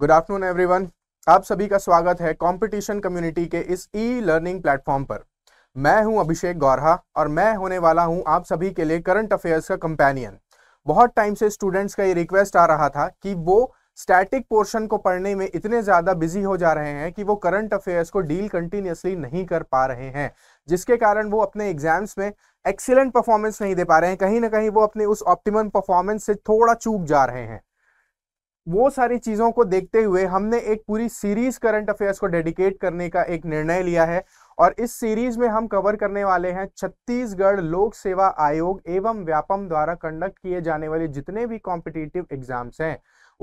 good afternoon everyone आप सभी का स्वागत है कंपटीशन कम्युनिटी के इस ई लर्निंग प्लेटफॉर्म पर मैं हूं अभिषेक गौरहा और मैं होने वाला हूं आप सभी के लिए करंट अफेयर्स का कंपेनियन बहुत टाइम से स्टूडेंट्स का ये रिक्वेस्ट आ रहा था कि वो स्टैटिक पोर्शन को पढ़ने में इतने ज़्यादा बिजी हो जा रहे हैं कि वो करंट अफेयर्स को डील कंटिन्यूसली नहीं कर पा रहे हैं जिसके कारण वो अपने एग्जाम्स में एक्सीलेंट परफॉर्मेंस नहीं दे पा रहे हैं कहीं ना कहीं वो अपने उस ऑप्टिमम परफॉर्मेंस से थोड़ा चूक जा रहे हैं वो सारी चीज़ों को देखते हुए हमने एक पूरी सीरीज करंट अफेयर्स को डेडिकेट करने का एक निर्णय लिया है और इस सीरीज में हम कवर करने वाले हैं छत्तीसगढ़ लोक सेवा आयोग एवं व्यापम द्वारा कंडक्ट किए जाने वाले जितने भी कॉम्पिटेटिव एग्जाम्स हैं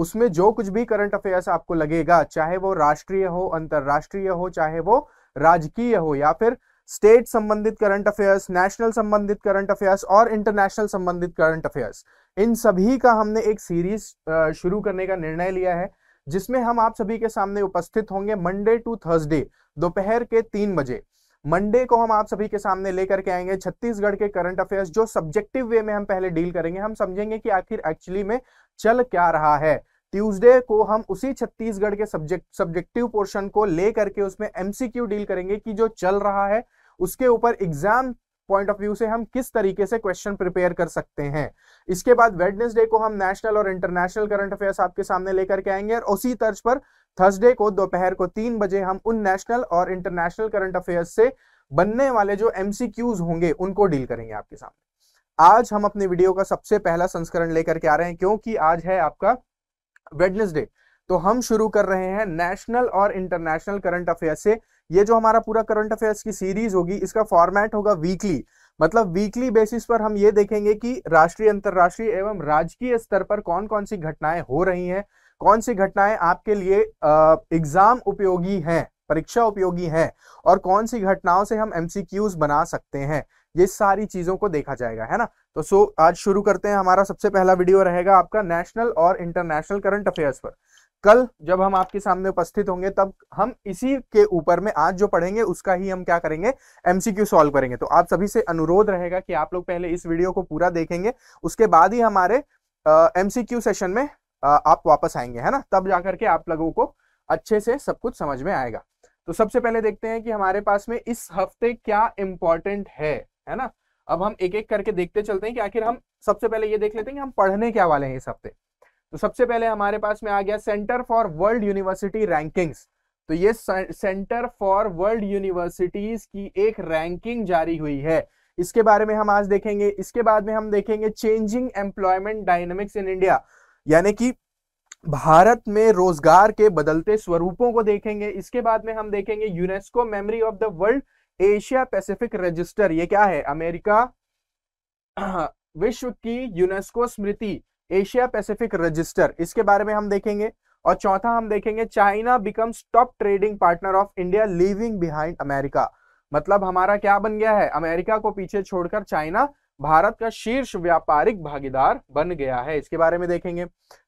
उसमें जो कुछ भी करंट अफेयर्स आपको लगेगा चाहे वो राष्ट्रीय हो अंतर्राष्ट्रीय हो चाहे वो राजकीय हो या फिर स्टेट संबंधित करंट अफेयर्स नेशनल संबंधित करंट अफेयर्स और इंटरनेशनल संबंधित करंट अफेयर्स इन सभी का हमने एक सीरीज शुरू करने का निर्णय लिया है जिसमें हम आप सभी के सामने उपस्थित होंगे मंडे टू थर्सडे दोपहर के तीन बजे मंडे को हम आप सभी के सामने लेकर के आएंगे छत्तीसगढ़ के करंट अफेयर्स जो सब्जेक्टिव वे में हम पहले डील करेंगे हम समझेंगे कि आखिर एक्चुअली में चल क्या रहा है ट्यूसडे को हम उसी छत्तीसगढ़ के सब्जेक्ट सब्जेक्टिव पोर्शन को लेकर के उसमें एमसीक्यू डील करेंगे कि जो चल रहा है उसके ऊपर एग्जाम पॉइंट ऑफ व्यू से हम किस तरीके से क्वेश्चन प्रिपेयर कर सकते हैं इसके बाद वेडनेसडे को हम नेशनल और इंटरनेशनल करंट अफेयर्स आपके सामने लेकर के आएंगे और उसी तर्ज पर थर्सडे को दोपहर को तीन बजे हम उन नेशनल और इंटरनेशनल करंट अफेयर्स से बनने वाले जो एमसीक्यूज होंगे उनको डील करेंगे आपके सामने आज हम अपने वीडियो का सबसे पहला संस्करण लेकर के आ रहे हैं क्योंकि आज है आपका वेडनेसडे तो हम शुरू कर रहे हैं नेशनल और इंटरनेशनल करंट अफेयर से ये जो हमारा पूरा करंट अफेयर्स की सीरीज होगी इसका फॉर्मेट होगा वीकली मतलब वीकली बेसिस पर हम ये देखेंगे कि राष्ट्रीय अंतर्राष्ट्रीय एवं राजकीय स्तर पर कौन कौन सी घटनाएं हो रही हैं कौन सी घटनाएं आपके लिए एग्जाम उपयोगी हैं परीक्षा उपयोगी हैं और कौन सी घटनाओं से हम एमसीक्यूज बना सकते हैं ये सारी चीजों को देखा जाएगा है ना तो सो आज शुरू करते हैं हमारा सबसे पहला वीडियो रहेगा आपका नेशनल और इंटरनेशनल करंट अफेयर्स पर कल जब हम आपके सामने उपस्थित होंगे तब हम इसी के ऊपर में आज जो पढ़ेंगे उसका ही हम क्या करेंगे एमसीक्यू सॉल्व करेंगे तो आप सभी से अनुरोध रहेगा कि आप लोग पहले इस वीडियो को पूरा देखेंगे उसके बाद ही हमारे एमसीक्यू सेशन में आ, आप वापस आएंगे है ना तब जाकर के आप लोगों को अच्छे से सब कुछ समझ में आएगा तो सबसे पहले देखते हैं कि हमारे पास में इस हफ्ते क्या इंपॉर्टेंट है है ना अब हम एक एक करके देखते चलते हैं कि आखिर हम सबसे पहले ये देख लेते हैं कि हम पढ़ने क्या वाले हैं इस हफ्ते तो सबसे पहले हमारे पास में आ गया centre for world university rankings तो ये सेंटर फॉर वर्ल्ड यूनिवर्सिटीज की एक रैंकिंग जारी हुई है इसके बारे में हम आज देखेंगे इसके बाद में हम देखेंगे changing employment dynamics in India यानी कि भारत में रोजगार के बदलते स्वरूपों को देखेंगे इसके बाद में हम देखेंगे UNESCO memory of the world Asia Pacific register ये क्या है अमेरिका विश्व की यूनेस्को स्मृति एशिया पैसिफिक रजिस्टर इसके बारे में हम देखेंगे और चौथा हम देखेंगे China becomes top trading partner of India living behind America मतलब हमारा क्या बन गया है अमेरिका को पीछे छोड़कर चाइना भारत का शीर्ष व्यापारिक भागीदार बन गया है इसके बारे में देखेंगे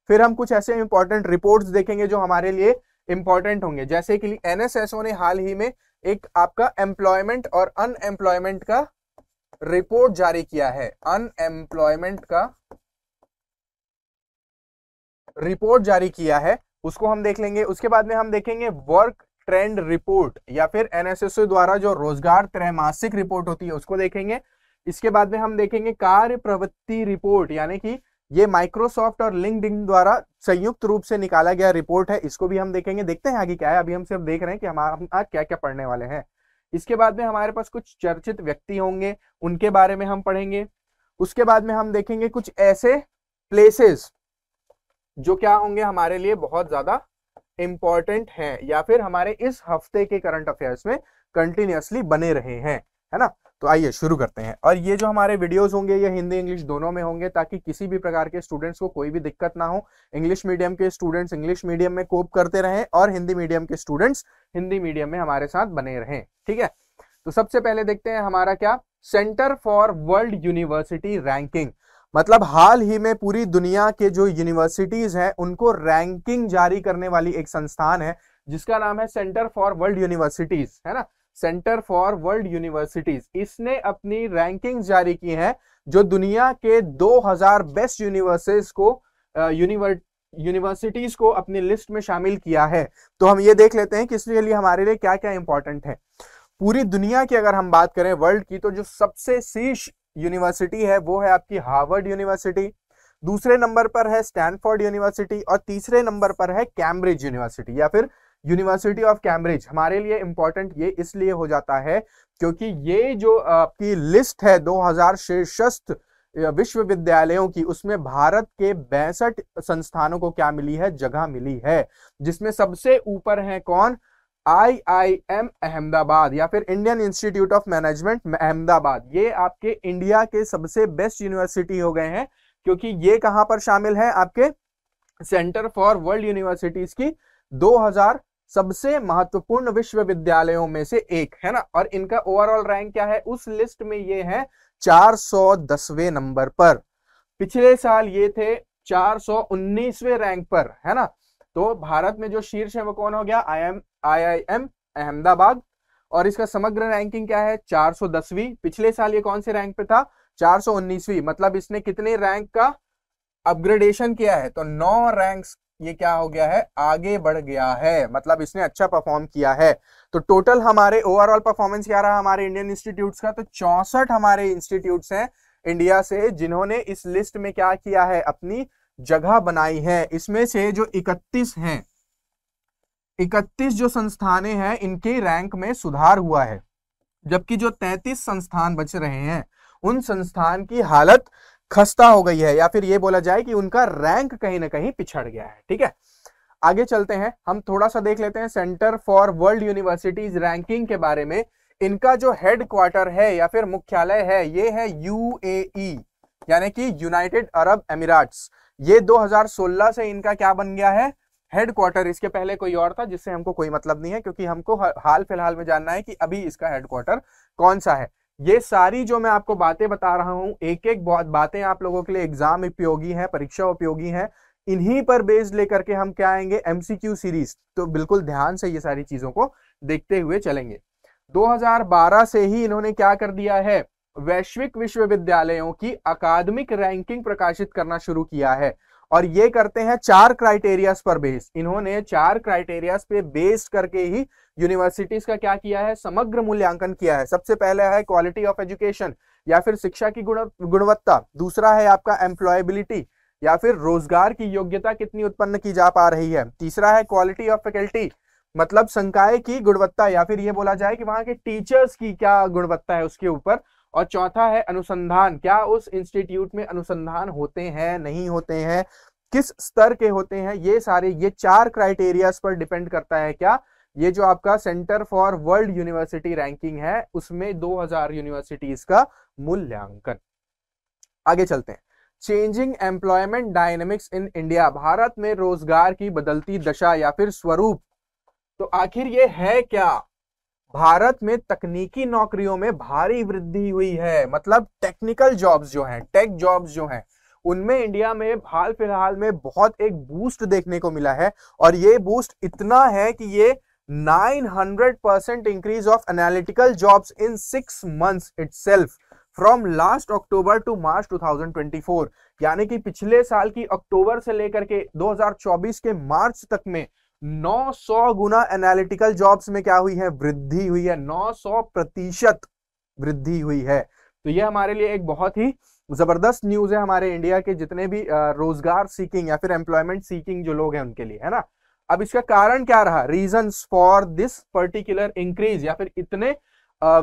फिर हम कुछ ऐसे इंपॉर्टेंट रिपोर्ट्स देखेंगे जो हमारे लिए इंपॉर्टेंट होंगे जैसे कि एनएसएसओ ने हाल ही में एक आपका एम्प्लॉयमेंट और अनएम्प्लॉयमेंट का रिपोर्ट जारी किया है अनएम्प्लॉयमेंट का रिपोर्ट जारी किया है उसको हम देख लेंगे उसके बाद में हम देखेंगे वर्क ट्रेंड रिपोर्ट या फिर एनएसएसओ द्वारा जो रोजगार त्रैमासिक रिपोर्ट होती है उसको देखेंगे इसके बाद में हम देखेंगे कार्य प्रवृत्ति रिपोर्ट यानी कि ये माइक्रोसॉफ्ट और लिंकड द्वारा संयुक्त रूप से निकाला गया रिपोर्ट है इसको भी हम देखेंगे देखते हैं आगे क्या है अभी हम सिर्फ देख रहे हैं कि हम आज क्या क्या पढ़ने वाले हैं इसके बाद में हमारे पास कुछ चर्चित व्यक्ति होंगे उनके बारे में हम पढ़ेंगे उसके बाद में हम देखेंगे कुछ ऐसे प्लेसेस जो क्या होंगे हमारे लिए बहुत ज्यादा इंपॉर्टेंट हैं या फिर हमारे इस हफ्ते के करंट अफेयर्स में कंटिन्यूसली बने रहे हैं है ना तो आइए शुरू करते हैं और ये जो हमारे वीडियोस होंगे ये हिंदी इंग्लिश दोनों में होंगे ताकि किसी भी प्रकार के स्टूडेंट्स को कोई भी दिक्कत ना हो इंग्लिश मीडियम के स्टूडेंट्स इंग्लिश मीडियम में कोप करते रहें और हिंदी मीडियम के स्टूडेंट्स हिंदी मीडियम में हमारे साथ बने रहें ठीक है तो सबसे पहले देखते हैं हमारा क्या centre for world university ranking मतलब हाल ही में पूरी दुनिया के जो यूनिवर्सिटीज हैं उनको रैंकिंग जारी करने वाली एक संस्थान है जिसका नाम है सेंटर फॉर वर्ल्ड यूनिवर्सिटीज है ना सेंटर फॉर वर्ल्ड यूनिवर्सिटीज इसने अपनी रैंकिंग जारी की है जो दुनिया के 2000 बेस्ट यूनिवर्सिटीज को यूनिवर्सिटीज को अपनी लिस्ट में शामिल किया है तो हम ये देख लेते हैं कि इसके लिए हमारे लिए क्या क्या इंपॉर्टेंट है पूरी दुनिया की अगर हम बात करें वर्ल्ड की तो जो सबसे शीर्ष यूनिवर्सिटी है वो है आपकी हार्वर्ड यूनिवर्सिटी दूसरे नंबर पर है स्टैनफोर्ड यूनिवर्सिटी और तीसरे नंबर पर है कैम्ब्रिज यूनिवर्सिटी या फिर यूनिवर्सिटी ऑफ कैम्ब्रिज हमारे लिए इंपॉर्टेंट ये इसलिए हो जाता है क्योंकि ये जो आपकी लिस्ट है 2000 शीर्षस्थ विश्वविद्यालयों की उसमें भारत के बैसठ संस्थानों को क्या मिली है जगह मिली है जिसमें सबसे ऊपर है कौन आई आई एम अहमदाबाद या फिर Indian Institute of Management Ahmedabad ये आपके इंडिया के सबसे बेस्ट यूनिवर्सिटी हो गए हैं क्योंकि ये कहां पर शामिल है आपके सेंटर फॉर वर्ल्ड यूनिवर्सिटीज की 2000 सबसे महत्वपूर्ण विश्वविद्यालयों में से एक है ना और इनका ओवरऑल रैंक क्या है उस लिस्ट में ये है चार नंबर पर पिछले साल ये थे चार रैंक पर है ना तो भारत में जो शीर्ष है वो कौन हो गया आई एम आईआईएम अहमदाबाद और इसका समग्र रैंकिंग क्या है 410वीं पिछले साल ये कौन से रैंक पे था 419वीं मतलब इसने कितने रैंक का अपग्रेडेशन किया है तो नौ रैंक ये क्या हो गया है आगे बढ़ गया है मतलब इसने अच्छा परफॉर्म किया है तो टोटल हमारे ओवरऑल परफॉर्मेंस क्या रहा हमारे इंडियन इंस्टीट्यूट का तो चौसठ हमारे इंस्टीट्यूट हैं इंडिया से जिन्होंने इस लिस्ट में क्या किया है अपनी जगह बनाई है इसमें से जो इकतीस हैं इकतीस जो संस्थाने हैं इनके रैंक में सुधार हुआ है जबकि जो तैतीस संस्थान बच रहे हैं उन संस्थान की हालत खस्ता हो गई है या फिर ये बोला जाए कि उनका रैंक कहीं ना कहीं पिछड़ गया है ठीक है आगे चलते हैं हम थोड़ा सा देख लेते हैं centre for world universities ranking के बारे में इनका जो हेड क्वार्टर है या फिर मुख्यालय है ये है यू यानी कि यूनाइटेड अरब एमिराट्स ये 2016 से इनका क्या बन गया है हेड क्वार्टर इसके पहले कोई और था जिससे हमको कोई मतलब नहीं है क्योंकि हमको हाल फिलहाल में जानना है कि अभी इसका हेड क्वार्टर कौन सा है ये सारी जो मैं आपको बातें बता रहा हूँ एक एक बहुत बातें आप लोगों के लिए एग्जाम उपयोगी है परीक्षा उपयोगी है इन्हीं पर बेस्ड लेकर के हम क्या आएंगे एमसीक्यू सीरीज तो बिल्कुल ध्यान से ये सारी चीजों को देखते हुए चलेंगे 2012 से ही इन्होंने क्या कर दिया है वैश्विक विश्वविद्यालयों की अकादमिक रैंकिंग प्रकाशित करना शुरू किया है और ये करते हैं चार क्राइटेरियाज पर बेस इन्होंने चार क्राइटेरियाज पे बेस्ड करके ही यूनिवर्सिटीज का क्या किया है समग्र मूल्यांकन किया है सबसे पहले है क्वालिटी ऑफ एजुकेशन या फिर शिक्षा की गुणवत्ता दूसरा है आपका एम्प्लॉयबिलिटी या फिर रोजगार की योग्यता कितनी उत्पन्न की जा पा रही है तीसरा है क्वालिटी ऑफ फैकल्टी मतलब संकाय की गुणवत्ता या फिर ये बोला जाए कि वहां के टीचर्स की क्या गुणवत्ता है उसके ऊपर और चौथा है अनुसंधान क्या उस इंस्टीट्यूट में अनुसंधान होते हैं नहीं होते हैं किस स्तर के होते हैं ये सारे ये चार क्राइटेरियाज पर डिपेंड करता है क्या ये जो आपका centre for world university ranking है उसमें 2000 यूनिवर्सिटीज का मूल्यांकन आगे चलते हैं changing employment dynamics in India Bharat में रोजगार की बदलती दशा या फिर स्वरूप तो आखिर ये है क्या भारत में तकनीकी नौकरियों में भारी वृद्धि हुई है मतलब टेक्निकल जॉब्स जो हैं टेक जॉब्स जो हैं उनमें इंडिया में हाल फिलहाल में बहुत एक बूस्ट देखने को मिला है और ये बूस्ट इतना है कि ये 900 percent increase of analytical jobs in six months it from last October to March 2024 यानी कि पिछले साल की अक्टूबर से लेकर के 2024 के मार्च तक में 900 गुना एनालिटिकल जॉब्स में क्या हुई है वृद्धि हुई है 900 प्रतिशत वृद्धि हुई है तो ये हमारे लिए एक बहुत ही जबरदस्त न्यूज है हमारे इंडिया के जितने भी रोजगार सीकिंग या फिर एम्प्लॉयमेंट सीकिंग जो लोग हैं उनके लिए है ना अब इसका कारण क्या रहा reason for this particular increase या फिर इतने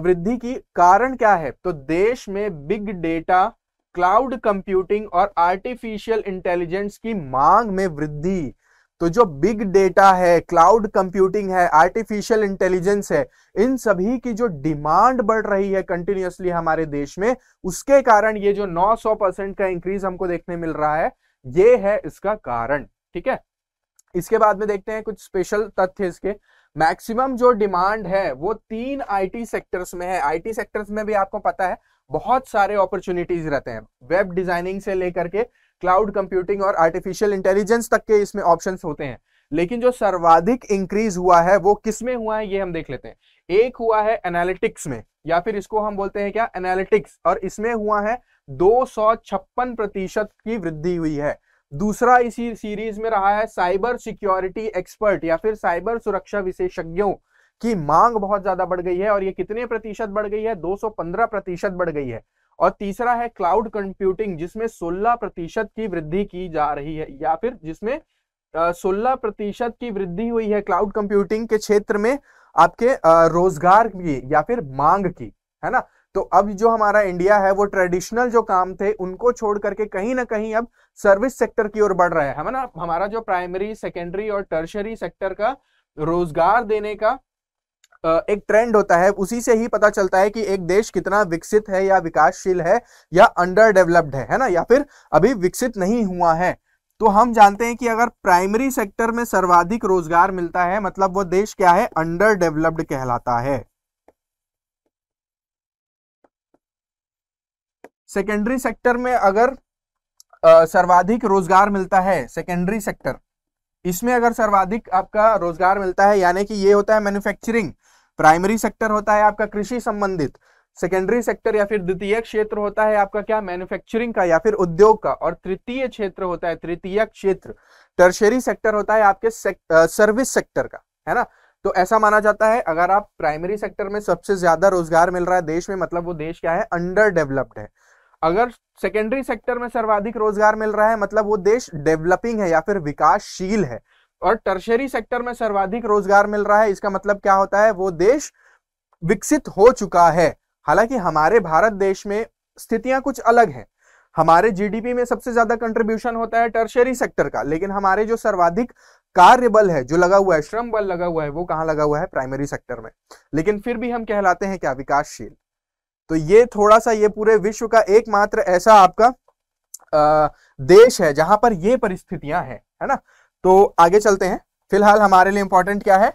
वृद्धि की कारण क्या है तो देश में बिग डेटा क्लाउड कंप्यूटिंग और आर्टिफिशियल इंटेलिजेंस की मांग में वृद्धि तो जो बिग डेटा है क्लाउड कंप्यूटिंग है आर्टिफिशियल इंटेलिजेंस है इन सभी की जो डिमांड बढ़ रही है कंटिन्यूसली हमारे देश में उसके कारण ये जो 900 परसेंट का इंक्रीज हमको देखने मिल रहा है ये है इसका कारण ठीक है इसके बाद में देखते हैं कुछ स्पेशल तथ्य इसके मैक्सिमम जो डिमांड है वो तीन आईटी सेक्टर्स में है आईटी सेक्टर्स में भी आपको पता है बहुत सारे अपॉर्चुनिटीज रहते हैं वेब डिजाइनिंग से लेकर के क्लाउड कंप्यूटिंग और आर्टिफिशियल इंटेलिजेंस तक के इसमें ऑप्शंस होते हैं लेकिन जो सर्वाधिक इंक्रीज हुआ है वो किसमें हुआ है ये हम देख लेते हैं एक हुआ है एनालिटिक्स में या फिर इसको हम बोलते हैं क्या एनालिटिक्स और इसमें हुआ है दो प्रतिशत की वृद्धि हुई है दूसरा इसी सीरीज में रहा है साइबर सिक्योरिटी एक्सपर्ट या फिर साइबर सुरक्षा विशेषज्ञों की मांग बहुत ज्यादा बढ़ गई है और ये कितने प्रतिशत बढ़ गई है 215 प्रतिशत बढ़ गई है और तीसरा है क्लाउड कंप्यूटिंग जिसमें 16 प्रतिशत की वृद्धि की जा रही है या फिर जिसमें 16 प्रतिशत की वृद्धि हुई है क्लाउड कंप्यूटिंग के क्षेत्र में आपके रोजगार की या फिर मांग की है ना तो अब जो हमारा इंडिया है वो ट्रेडिशनल जो काम थे उनको छोड़ करके कहीं ना कहीं अब सर्विस सेक्टर की ओर बढ़ रहा है ना हमारा जो प्राइमरी सेकेंडरी और टर्शरी सेक्टर का रोजगार देने का एक ट्रेंड होता है उसी से ही पता चलता है कि एक देश कितना विकसित है या विकासशील है या अंडर डेवलप्ड है है ना या फिर अभी विकसित नहीं हुआ है तो हम जानते हैं कि अगर प्राइमरी सेक्टर में सर्वाधिक रोजगार मिलता है मतलब वो देश क्या है अंडर डेवलप्ड कहलाता है सेकेंडरी सेक्टर में अगर सर्वाधिक रोजगार मिलता है सेकेंडरी सेक्टर इसमें अगर सर्वाधिक आपका रोजगार मिलता है यानी कि ये होता है मैन्युफैक्चरिंग प्राइमरी सेक्टर होता है आपका कृषि संबंधित सेकेंडरी सेक्टर या फिर द्वितीय क्षेत्र होता है आपका क्या मैन्युफैक्चरिंग का या फिर उद्योग का और तृतीय क्षेत्र होता है तृतीय क्षेत्र टर्शरी सेक्टर होता है आपके सर्विस सेक्टर का है ना तो ऐसा माना जाता है अगर आप प्राइमरी सेक्टर में सबसे ज्यादा रोजगार मिल रहा है देश में मतलब वो देश क्या है अंडर डेवलप्ड है अगर सेकेंडरी सेक्टर में सर्वाधिक रोजगार मिल रहा है मतलब वो देश डेवलपिंग है या फिर विकासशील है और टर्शरी सेक्टर में सर्वाधिक रोजगार मिल रहा है इसका मतलब क्या होता है वो देश विकसित हो चुका है हालांकि हमारे भारत देश में स्थितियां कुछ अलग हैं हमारे जीडीपी में सबसे ज्यादा कंट्रीब्यूशन होता है टर्शरी सेक्टर का लेकिन हमारे जो सर्वाधिक कार्य बल है जो लगा हुआ है श्रम बल लगा हुआ है वो कहाँ लगा हुआ है प्राइमरी सेक्टर में लेकिन फिर भी हम कहलाते हैं क्या विकासशील तो ये थोड़ा सा ये पूरे विश्व का एकमात्र ऐसा आपका आ, देश है जहां पर ये परिस्थितियां हैं है ना तो आगे चलते हैं फिलहाल हमारे लिए इंपॉर्टेंट क्या है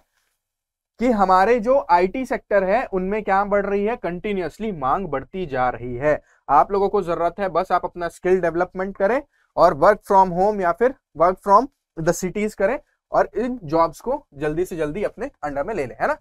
कि हमारे जो आईटी सेक्टर है उनमें क्या बढ़ रही है कंटिन्यूसली मांग बढ़ती जा रही है आप लोगों को जरूरत है बस आप अपना स्किल डेवलपमेंट करें और वर्क फ्रॉम होम या फिर वर्क फ्रॉम द सिटीज करें और इन जॉब्स को जल्दी से जल्दी अपने अंडर में ले लें है ना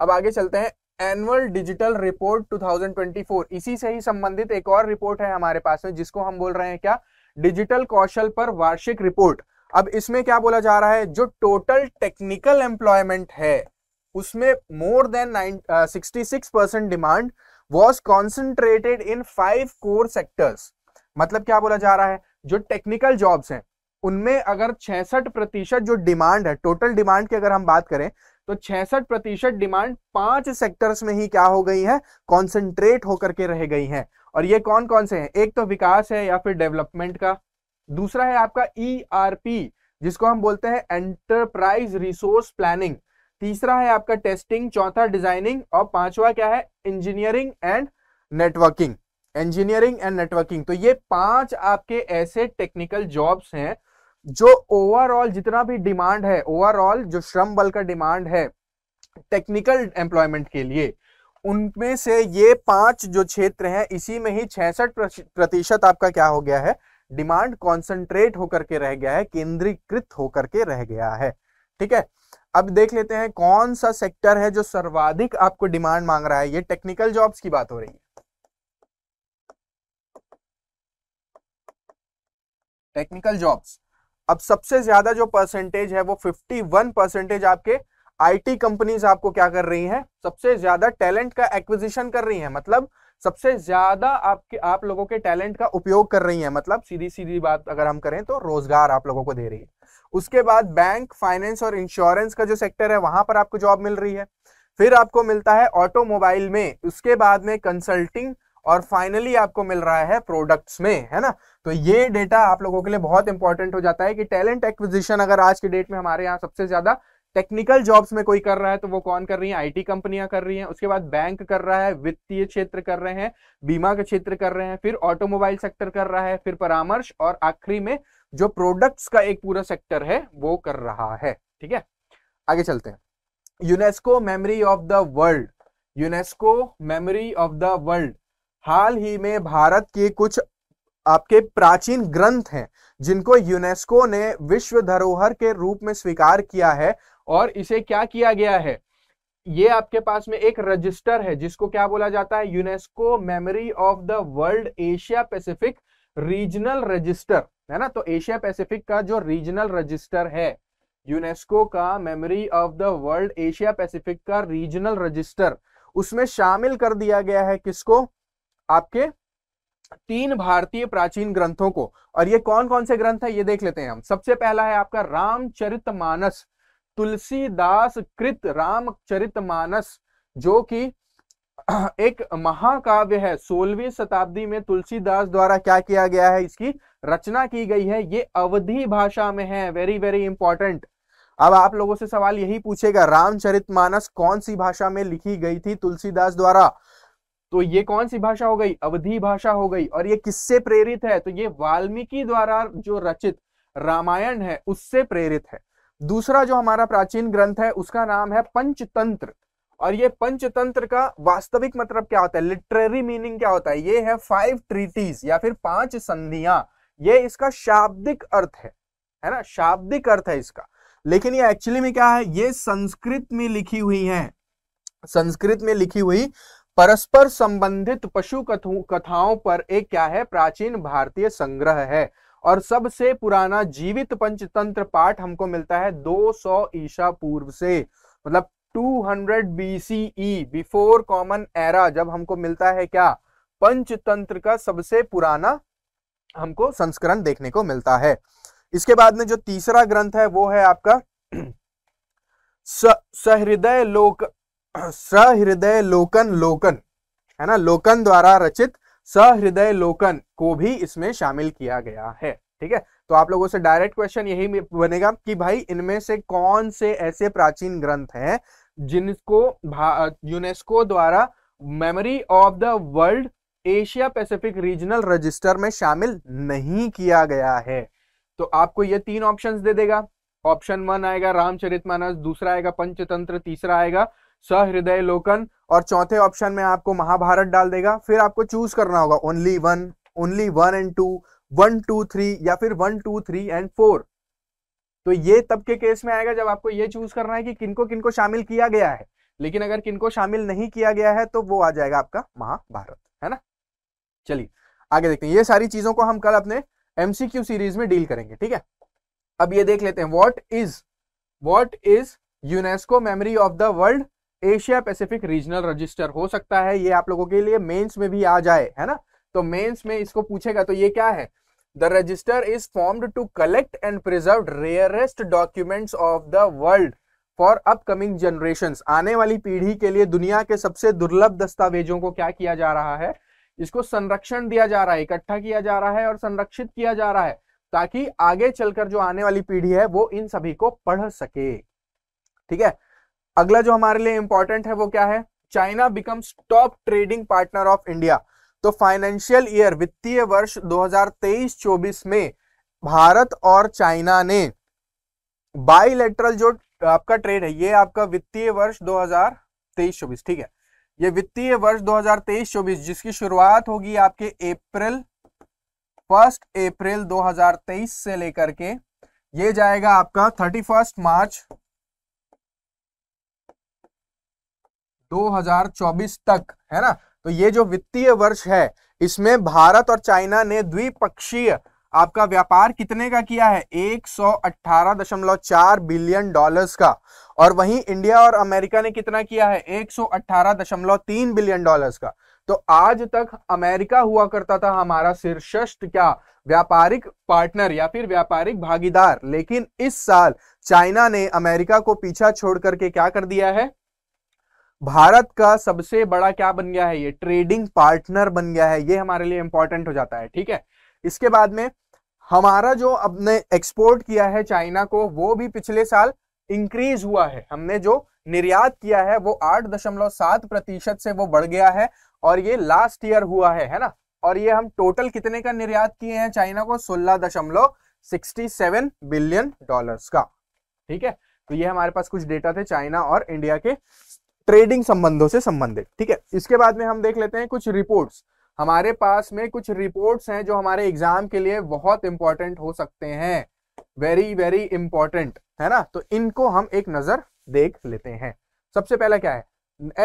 अब आगे चलते हैं एनुअल डिजिटल रिपोर्ट 2024 इसी से ही संबंधित एक और रिपोर्ट है हमारे पास में जिसको हम बोल रहे हैं क्या डिजिटल कौशल पर वार्षिक रिपोर्ट अब इसमें क्या बोला जा रहा है जो टोटल टेक्निकल एम्प्लॉयमेंट है उसमें more than sixty six percent demand was concentrated in five core sectors मतलब क्या बोला जा रहा है जो टेक्निकल जॉब्स हैं उनमें अगर छसठ प्रतिशत जो डिमांड है टोटल डिमांड की अगर हम बात करें तो छसठ प्रतिशत डिमांड पांच सेक्टर्स में ही क्या हो गई है कॉन्सेंट्रेट होकर के रह गई है और ये कौन कौन से हैं एक तो विकास है या फिर डेवलपमेंट का दूसरा है आपका ई e जिसको हम बोलते हैं एंटरप्राइज रिसोर्स प्लानिंग तीसरा है आपका टेस्टिंग चौथा डिजाइनिंग और पांचवा क्या है engineering and networking engineering and networking तो ये पांच आपके ऐसे टेक्निकल जॉब्स हैं जो ओवरऑल जितना भी डिमांड है ओवरऑल जो श्रम बल का डिमांड है टेक्निकल एम्प्लॉयमेंट के लिए उनमें से ये पांच जो क्षेत्र हैं इसी में ही छसठ प्रतिशत आपका क्या हो गया है डिमांड कॉन्सेंट्रेट होकर के रह गया है केंद्रीकृत होकर के रह गया है ठीक है अब देख लेते हैं कौन सा सेक्टर है जो सर्वाधिक आपको डिमांड मांग रहा है ये टेक्निकल जॉब्स की बात हो रही है टेक्निकल जॉब्स अब सबसे ज्यादा जो परसेंटेज है वो 51 परसेंटेज आपके आईटी कंपनीज आपको क्या कर रही हैं सबसे ज्यादा टैलेंट का एक्विजिशन कर रही हैं मतलब सबसे ज्यादा आपके आप लोगों के टैलेंट का उपयोग कर रही है मतलब सीधी सीधी बात अगर हम करें तो रोजगार आप लोगों को दे रही है उसके बाद बैंक फाइनेंस और इंश्योरेंस का जो सेक्टर है वहां पर आपको जॉब मिल रही है फिर आपको मिलता है ऑटोमोबाइल में उसके बाद में कंसल्टिंग और फाइनली आपको मिल रहा है प्रोडक्ट्स में है ना तो ये डेटा आप लोगों के लिए बहुत इंपॉर्टेंट हो जाता है कि टैलेंट एक्विजिशन अगर आज के डेट में हमारे यहाँ सबसे ज्यादा टेक्निकल जॉब्स में कोई कर रहा है तो वो कौन कर रही है आईटी कंपनियां कर रही हैं उसके बाद बैंक कर रहा है वित्तीय क्षेत्र कर रहे हैं बीमा का क्षेत्र कर रहे हैं फिर ऑटोमोबाइल सेक्टर कर रहा है फिर परामर्श और आखिरी में जो प्रोडक्ट्स का एक पूरा सेक्टर है वो कर रहा है ठीक है आगे चलते हैं UNESCO memory of the world UNESCO memory of the world हाल ही में भारत के कुछ आपके प्राचीन ग्रंथ हैं जिनको यूनेस्को ने विश्व धरोहर के रूप में स्वीकार किया है और इसे क्या किया गया है ये आपके पास में एक रजिस्टर है जिसको क्या बोला जाता है UNESCO memory of the world Asia Pacific regional register है ना तो एशिया पैसिफिक का जो रीजनल रजिस्टर है यूनेस्को का memory of the world Asia Pacific का रीजनल रजिस्टर उसमें शामिल कर दिया गया है किसको आपके तीन भारतीय प्राचीन ग्रंथों को और ये कौन कौन से ग्रंथ है ये देख लेते हैं हम सबसे पहला है आपका रामचरितमानस तुलसीदास कृत रामचरित मानस जो कि एक महाकाव्य है सोलहवीं शताब्दी में तुलसीदास द्वारा क्या किया गया है इसकी रचना की गई है ये अवधि भाषा में है वेरी वेरी इंपॉर्टेंट अब आप लोगों से सवाल यही पूछेगा रामचरितमानस कौन सी भाषा में लिखी गई थी तुलसीदास द्वारा तो ये कौन सी भाषा हो गई अवधि भाषा हो गई और ये किससे प्रेरित है तो ये वाल्मीकि द्वारा जो रचित रामायण है उससे प्रेरित है दूसरा जो हमारा प्राचीन ग्रंथ है उसका नाम है पंचतंत्र और ये पंचतंत्र का वास्तविक मतलब क्या होता है लिटरेरी मीनिंग क्या होता है ये है फाइव ट्रीटीज या फिर पांच संधियां ये इसका शाब्दिक अर्थ है है ना शाब्दिक अर्थ है इसका लेकिन ये एक्चुअली में क्या है ये संस्कृत में लिखी हुई है संस्कृत में लिखी हुई परस्पर संबंधित पशु कथाओं पर एक क्या है प्राचीन भारतीय संग्रह है और सबसे पुराना जीवित पंचतंत्र पाठ हमको मिलता है 200 ईसा पूर्व से मतलब 200 सी बिफोर कॉमन एरा जब हमको मिलता है क्या पंचतंत्र का सबसे पुराना हमको संस्करण देखने को मिलता है इसके बाद में जो तीसरा ग्रंथ है वो है आपका सहृदय लोक सहृदय लोकन लोकन है ना लोकन द्वारा रचित सहृदय लोकन को भी इसमें शामिल किया गया है ठीक है तो आप लोगों से डायरेक्ट क्वेश्चन यही बनेगा कि भाई इनमें से कौन से ऐसे प्राचीन ग्रंथ हैं जिनको यूनेस्को द्वारा memory of the world Asia Pacific regional register में शामिल नहीं किया गया है तो आपको ये तीन ऑप्शंस दे देगा ऑप्शन वन आएगा रामचरितमानस दूसरा आएगा पंचतंत्र तीसरा आएगा सहृदय लोकन और चौथे ऑप्शन में आपको महाभारत डाल देगा फिर आपको चूज करना होगा only one only one and two one two three या फिर one two three and four तो ये तब के केस में आएगा जब आपको ये चूज करना है कि किनको किनको शामिल किया गया है लेकिन अगर किनको शामिल नहीं किया गया है तो वो आ जाएगा आपका महाभारत है ना चलिए आगे देखते हैं ये सारी चीजों को हम कल अपने एमसीक्यू सीरीज में डील करेंगे ठीक है अब ये देख लेते हैं what is what is UNESCO memory of the world Asia Pacific regional register हो सकता है ये आप लोगों के लिए मेंस में भी आ जाए है ना तो मेंस में इसको पूछेगा तो ये क्या है the register is formed to collect and preserve rarest documents of the world for upcoming generation आने वाली पीढ़ी के लिए दुनिया के सबसे दुर्लभ दस्तावेजों को क्या किया जा रहा है इसको संरक्षण दिया जा रहा है इकट्ठा किया जा रहा है और संरक्षित किया जा रहा है ताकि आगे चलकर जो आने वाली पीढ़ी है वो इन सभी को पढ़ सके ठीक है अगला जो हमारे लिए इंपॉर्टेंट है वो क्या है China becomes top trading partner of India तो फाइनेंशियल ईयर वित्तीय वर्ष 2023-24 में भारत और चाइना ने बाइलेटरल जो आपका ट्रेड है ये आपका वित्तीय वर्ष 2023-24 ठीक है ये वित्तीय वर्ष 2023-24 जिसकी शुरुआत होगी आपके अप्रैल फर्स्ट अप्रैल 2023 से लेकर के ये जाएगा आपका 31 मार्च 2024 तक है ना तो ये जो वित्तीय वर्ष है इसमें भारत और चाइना ने द्विपक्षीय आपका व्यापार कितने का किया है 118.4 बिलियन डॉलर्स का और वहीं इंडिया और अमेरिका ने कितना किया है 118.3 बिलियन डॉलर्स का तो आज तक अमेरिका हुआ करता था हमारा शीर्षस्थ क्या व्यापारिक पार्टनर या फिर व्यापारिक भागीदार लेकिन इस साल चाइना ने अमेरिका को पीछा छोड़ करके क्या कर दिया है भारत का सबसे बड़ा क्या बन गया है ये ट्रेडिंग पार्टनर बन गया है ये हमारे लिए इंपॉर्टेंट हो जाता है ठीक है इसके बाद में हमारा जो अपने एक्सपोर्ट किया है चाइना को वो भी पिछले साल इंक्रीज हुआ है हमने जो निर्यात किया है वो आठ दशमलव सात प्रतिशत से वो बढ़ गया है और ये लास्ट ईयर हुआ है है ना और ये हम टोटल कितने का निर्यात किए हैं चाइना को सोलह दशमलव सिक्सटी सेवन बिलियन डॉलर्स का ठीक है तो ये हमारे पास कुछ डेटा थे चाइना और इंडिया के ट्रेडिंग संबंधों से संबंधित ठीक है इसके बाद में हम देख लेते हैं कुछ रिपोर्ट्स हमारे पास में कुछ रिपोर्ट्स हैं जो हमारे एग्जाम के लिए बहुत इंपॉर्टेंट हो सकते हैं वेरी वेरी इंपॉर्टेंट है ना तो इनको हम एक नजर देख लेते हैं सबसे पहला क्या है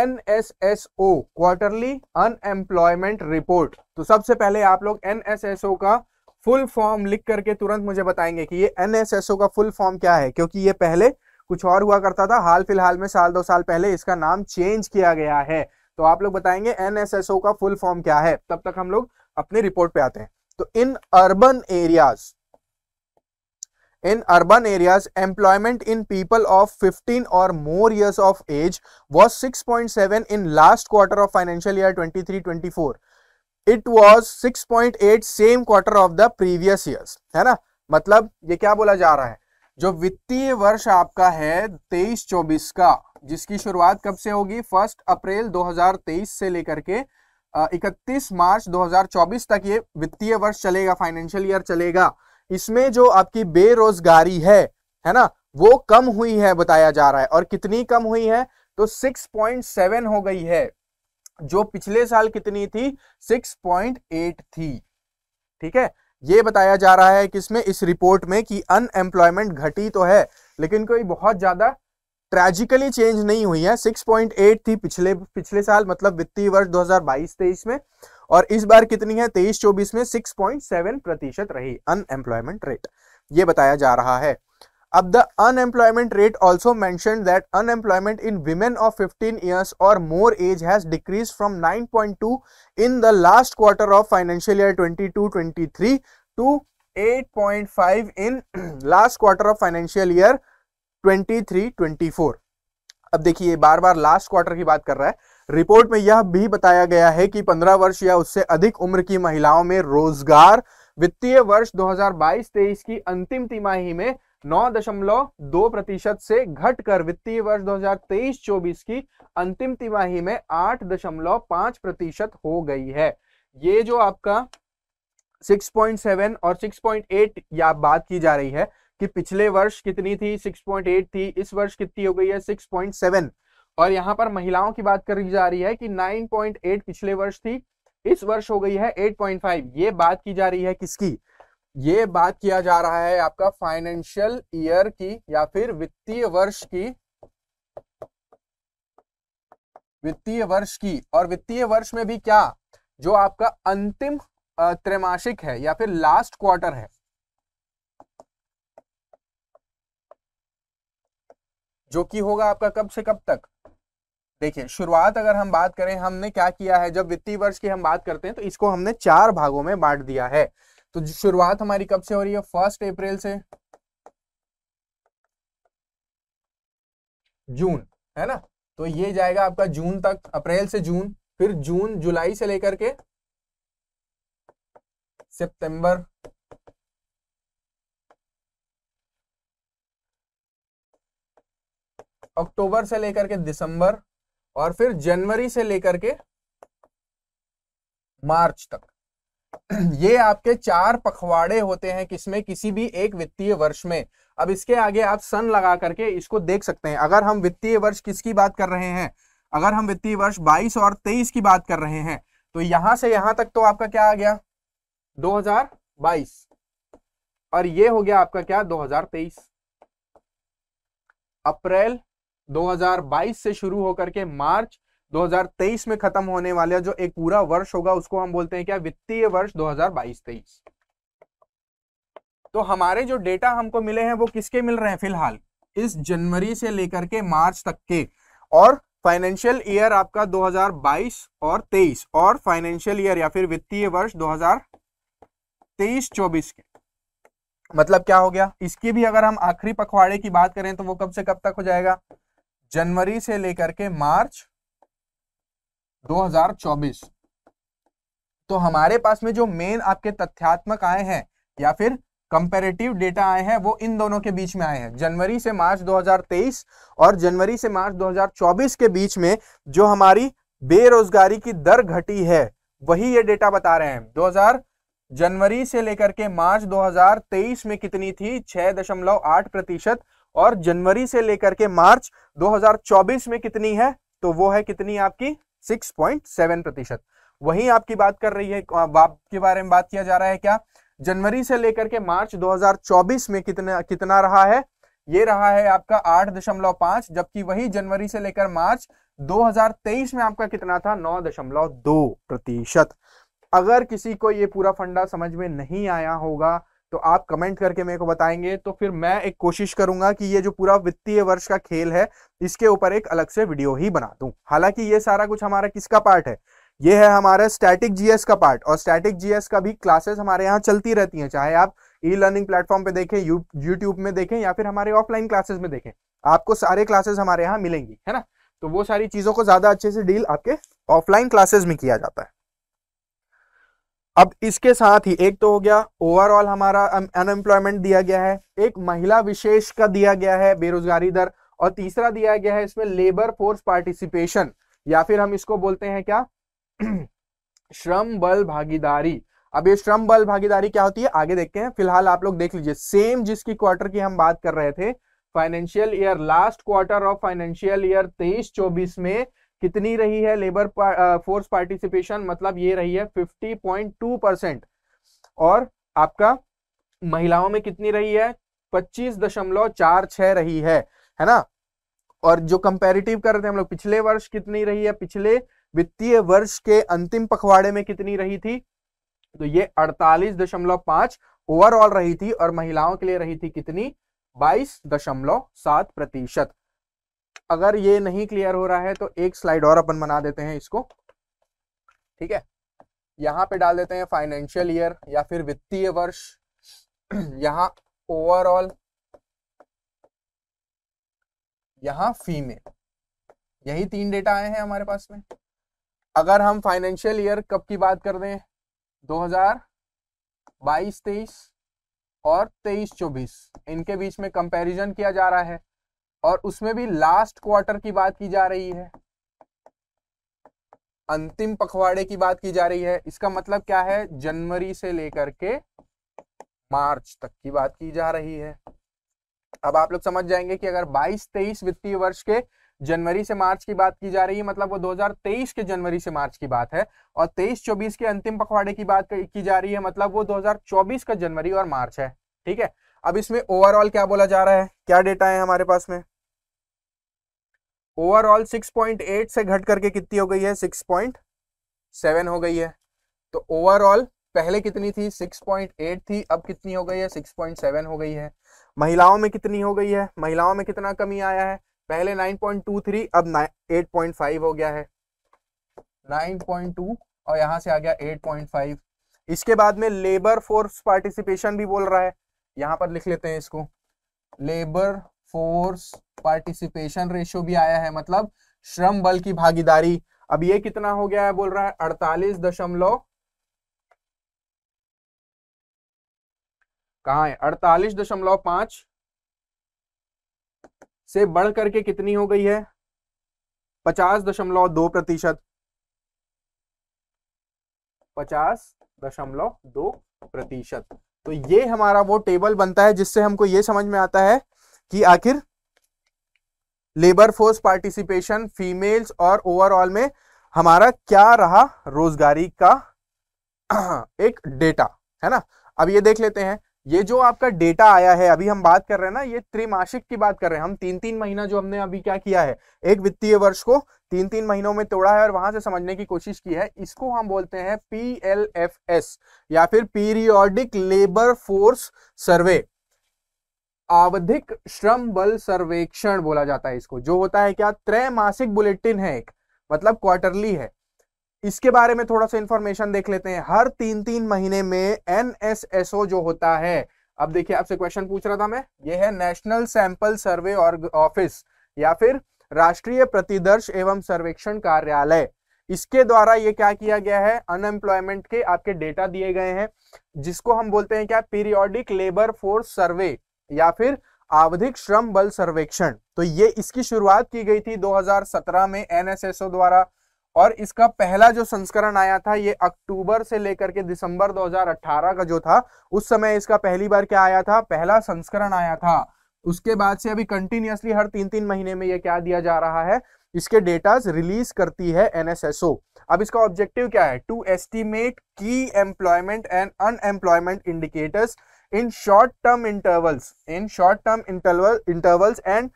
N S S O quarterly unemployment report तो सबसे पहले आप लोग एन एस एस ओ का फुल फॉर्म लिख करके तुरंत मुझे बताएंगे कि ये एन एस एस ओ का फुल फॉर्म क्या है क्योंकि ये पहले कुछ और हुआ करता था हाल फिलहाल में साल दो साल पहले इसका नाम चेंज किया गया है तो आप लोग बताएंगे एनएसएसओ का फुल फॉर्म क्या है तब तक हम लोग अपनी रिपोर्ट पे आते हैं तो in urban areas in urban areas employment in people of 15 और more years of age was 6.7 in last quarter of financial year 23-24 it was 6.8 same quarter of the previous years है ना मतलब ये क्या बोला जा रहा है जो वित्तीय वर्ष आपका है तेईस चौबीस का जिसकी शुरुआत कब से होगी फर्स्ट अप्रैल 2023 से लेकर के इकतीस मार्च 2024 तक ये वित्तीय वर्ष चलेगा फाइनेंशियल ईयर चलेगा इसमें जो आपकी बेरोजगारी है है ना वो कम हुई है बताया जा रहा है और कितनी कम हुई है तो 6.7 हो गई है जो पिछले साल कितनी थी 6.8 थी ठीक है ये बताया जा रहा है कि इसमें इस रिपोर्ट में कि अनएम्प्लॉयमेंट घटी तो है लेकिन कोई बहुत ज़्यादा ट्रेजिकली चेंज नहीं हुई है 6.8 थी पिछले पिछले साल मतलब वित्तीय वर्ष 2022-23 में और इस बार कितनी है 23-24 में 6.7 प्रतिशत रही अनएम्प्लॉयमेंट रेट ये बताया जा रहा है अब the unemployment rate also mention that unemployment in women of fifteen years और more age has decrease from nine point two in the last quarter of financial year twenty two twenty three to eight point five in last quarter of financial year twenty three twenty four अब देखिए बार बार last quarter की बात कर रहा है report में यह भी बताया गया है कि 15 वर्ष या उससे अधिक उम्र की महिलाओं में रोजगार वित्तीय वर्ष 2022-23 की अंतिम तिमाही में नौ दशमलव दो प्रतिशत से घटकर वित्तीय वर्ष 2023-24 की अंतिम तिमाही में आठ दशमलव पांच प्रतिशत हो गई है ये जो आपका 6.7 और 6.8 या बात की जा रही है कि पिछले वर्ष कितनी थी 6.8 थी इस वर्ष कितनी हो गई है 6.7 और यहाँ पर महिलाओं की बात करी जा रही है कि 9.8 पिछले वर्ष थी इस वर्ष हो गई है 8.5 ये बात की जा रही है किसकी ये बात किया जा रहा है आपका फाइनेंशियल ईयर की या फिर वित्तीय वर्ष की वित्तीय वर्ष की और वित्तीय वर्ष में भी क्या जो आपका अंतिम त्रैमासिक है या फिर लास्ट क्वार्टर है जो कि होगा आपका कब से कब तक देखिए शुरुआत अगर हम बात करें हमने क्या किया है जब वित्तीय वर्ष की हम बात करते हैं तो इसको हमने चार भागों में बांट दिया है तो शुरुआत हमारी कब से हो रही है फर्स्ट अप्रैल से जून है ना तो ये जाएगा आपका जून तक अप्रैल से जून फिर जून जुलाई से लेकर के सितंबर अक्टूबर से लेकर के दिसंबर और फिर जनवरी से लेकर के मार्च तक ये आपके चार पखवाड़े होते हैं किसमें किसी भी एक वित्तीय वर्ष में अब इसके आगे आप सन लगा करके इसको देख सकते हैं अगर हम वित्तीय वर्ष किसकी बात कर रहे हैं अगर हम वित्तीय वर्ष 22 और 23 की बात कर रहे हैं तो यहां से यहां तक तो आपका क्या आ गया 2022 और ये हो गया आपका क्या 2023 अप्रैल 2022 से शुरू होकर के मार्च 2023 में खत्म होने वाला जो एक पूरा वर्ष होगा उसको हम बोलते हैं क्या वित्तीय वर्ष 2022-23 तो हमारे जो डेटा हमको मिले हैं वो किसके मिल रहे हैं फिलहाल इस जनवरी से लेकर के मार्च तक के और फाइनेंशियल ईयर आपका 2022 और 23 और फाइनेंशियल ईयर या फिर वित्तीय वर्ष 2023-24 के मतलब क्या हो गया इसकी भी अगर हम आखिरी पखवाड़े की बात करें तो वो कब से कब तक हो जाएगा जनवरी से लेकर के मार्च 2024 तो हमारे पास में जो मेन आपके तथ्यात्मक आए हैं या फिर कंपेरेटिव डेटा आए हैं वो इन दोनों के बीच में आए हैं जनवरी से मार्च 2023 और जनवरी से मार्च 2024 के बीच में जो हमारी बेरोजगारी की दर घटी है वही ये डेटा बता रहे हैं 2000 जनवरी से लेकर के मार्च 2023 में कितनी थी 6.8 प्रतिशत और जनवरी से लेकर के मार्च 2024 में कितनी है तो वो है कितनी आपकी सिक्स पॉइंट सेवन प्रतिशत वही आपकी बात कर रही है बाप के बारे में बात किया जा रहा है क्या जनवरी से लेकर के मार्च 2024 में कितना कितना रहा है ये रहा है आपका आठ दशमलव पांच जबकि वही जनवरी से लेकर मार्च 2023 में आपका कितना था नौ दशमलव दो प्रतिशत अगर किसी को ये पूरा फंडा समझ में नहीं आया होगा तो आप कमेंट करके मेरे को बताएंगे तो फिर मैं एक कोशिश करूंगा कि ये जो पूरा वित्तीय वर्ष का खेल है इसके ऊपर एक अलग से वीडियो ही बना दूं हालांकि ये सारा कुछ हमारा किसका पार्ट है ये है हमारा स्टैटिक जीएस का पार्ट और स्टैटिक जीएस का भी क्लासेस हमारे यहाँ चलती रहती है चाहे आप ई लर्निंग प्लेटफॉर्म पे देखें यू, यूट्यूब में देखें या फिर हमारे ऑफलाइन क्लासेस में देखें आपको सारे क्लासेस हमारे यहाँ मिलेंगी है ना तो वो सारी चीज़ों को ज़्यादा अच्छे से डील आपके ऑफलाइन क्लासेस में किया जाता है अब इसके साथ ही एक तो हो गया ओवरऑल हमारा अनएम्प्लॉयमेंट दिया गया है एक महिला विशेष का दिया गया है बेरोजगारी दर और तीसरा दिया गया है इसमें लेबर फोर्स पार्टिसिपेशन या फिर हम इसको बोलते हैं क्या श्रम बल भागीदारी अब ये श्रम बल भागीदारी क्या होती है आगे देखते हैं फिलहाल आप लोग देख लीजिए सेम जिसकी क्वार्टर की हम बात कर रहे थे financial year last quarter of financial year तेईस चौबीस में कितनी रही है लेबर फोर्स पार्टिसिपेशन मतलब ये रही है 50.2 परसेंट और आपका महिलाओं में कितनी रही है 25.46 रही है है ना और जो कंपेरिटिव कर रहे थे हम लोग पिछले वर्ष कितनी रही है पिछले वित्तीय वर्ष के अंतिम पखवाड़े में कितनी रही थी तो ये 48.5 ओवरऑल रही थी और महिलाओं के लिए रही थी कितनी 22.7 प्रतिशत अगर ये नहीं क्लियर हो रहा है तो एक स्लाइड और अपन बना देते हैं इसको ठीक है यहाँ पे डाल देते हैं फाइनेंशियल ईयर या फिर वित्तीय वर्ष यहाँ ओवरऑल यहाँ फीमेल यही तीन डेटा आए हैं हमारे पास में अगर हम फाइनेंशियल ईयर कब की बात कर दें 2022-23 और 23-24 इनके बीच में कंपैरिजन किया जा रहा है और उसमें भी लास्ट क्वार्टर की बात की जा रही है अंतिम पखवाड़े की बात की जा रही है इसका मतलब क्या है जनवरी से लेकर के मार्च तक की बात की जा रही है अब आप लोग समझ जाएंगे कि अगर 22-23 वित्तीय वर्ष के जनवरी से मार्च की बात की जा रही है मतलब वो 2023 के जनवरी से मार्च की बात है और 23-24 के अंतिम पखवाड़े की बात की जा रही है मतलब वो 2024 का जनवरी और मार्च है ठीक है अब इसमें ओवरऑल क्या बोला जा रहा है क्या डेटा है हमारे पास में ओवरऑल 6.8 से घट करके कितनी हो गई है 6.7 हो गई है तो ओवरऑल पहले कितनी थी 6.8 थी अब कितनी हो गई है 6.7 हो गई है महिलाओं में कितनी हो गई है महिलाओं में कितना कमी आया है पहले 9.23 अब 8.5 हो गया है 9.2 और यहां से आ गया 8.5 इसके बाद में लेबर फोर्स पार्टिसिपेशन भी बोल रहा है यहां पर लिख लेते हैं इसको लेबर फोर्स पार्टिसिपेशन रेशियो भी आया है मतलब श्रम बल की भागीदारी अब ये कितना हो गया है बोल रहा है अड़तालीस दशमलव कहा है अड़तालीस दशमलव पांच से बढ़ करके कितनी हो गई है पचास दशमलव दो प्रतिशत पचास दशमलव दो प्रतिशत तो ये हमारा वो टेबल बनता है जिससे हमको ये समझ में आता है कि आखिर लेबर फोर्स पार्टिसिपेशन फीमेल्स और ओवरऑल में हमारा क्या रहा रोजगारी का एक डेटा है ना अब ये देख लेते हैं ये जो आपका डेटा आया है अभी हम बात कर रहे हैं ना ये त्रिमासिक की बात कर रहे हैं हम तीन तीन महीना जो हमने अभी क्या किया है एक वित्तीय वर्ष को तीन तीन महीनों में तोड़ा है और वहां से समझने की कोशिश की है इसको हम बोलते हैं पी एल एफ एस या फिर पीरियोडिक लेबर फोर्स सर्वे आवधिक श्रम बल सर्वेक्षण बोला जाता है इसको जो होता है क्या त्रैमासिक बुलेटिन है एक मतलब क्वार्टरली है इसके बारे में थोड़ा सा इंफॉर्मेशन देख लेते हैं हर तीन तीन महीने में एनएसएसओ जो होता है अब देखिए आपसे क्वेश्चन पूछ रहा था मैं ये है नेशनल सैंपल सर्वे और ऑफिस या फिर राष्ट्रीय प्रतिदर्श एवं सर्वेक्षण कार्यालय इसके द्वारा ये क्या किया गया है अनएम्प्लॉयमेंट के आपके डेटा दिए गए हैं जिसको हम बोलते हैं क्या पीरियोडिक लेबर फोर्स सर्वे या फिर आवधिक श्रम बल सर्वेक्षण तो ये इसकी शुरुआत की गई थी 2017 में एनएसएसओ द्वारा और इसका पहला जो संस्करण आया था ये अक्टूबर से लेकर के दिसंबर 2018 का जो था उस समय इसका पहली बार क्या आया था पहला संस्करण आया था उसके बाद से अभी कंटिन्यूसली हर तीन तीन महीने में ये क्या दिया जा रहा है इसके डेटाज रिलीज करती है एनएसएसओ अब इसका ऑब्जेक्टिव क्या है to estimate key employment and unemployment indicators in short term intervals in short term interval intervals and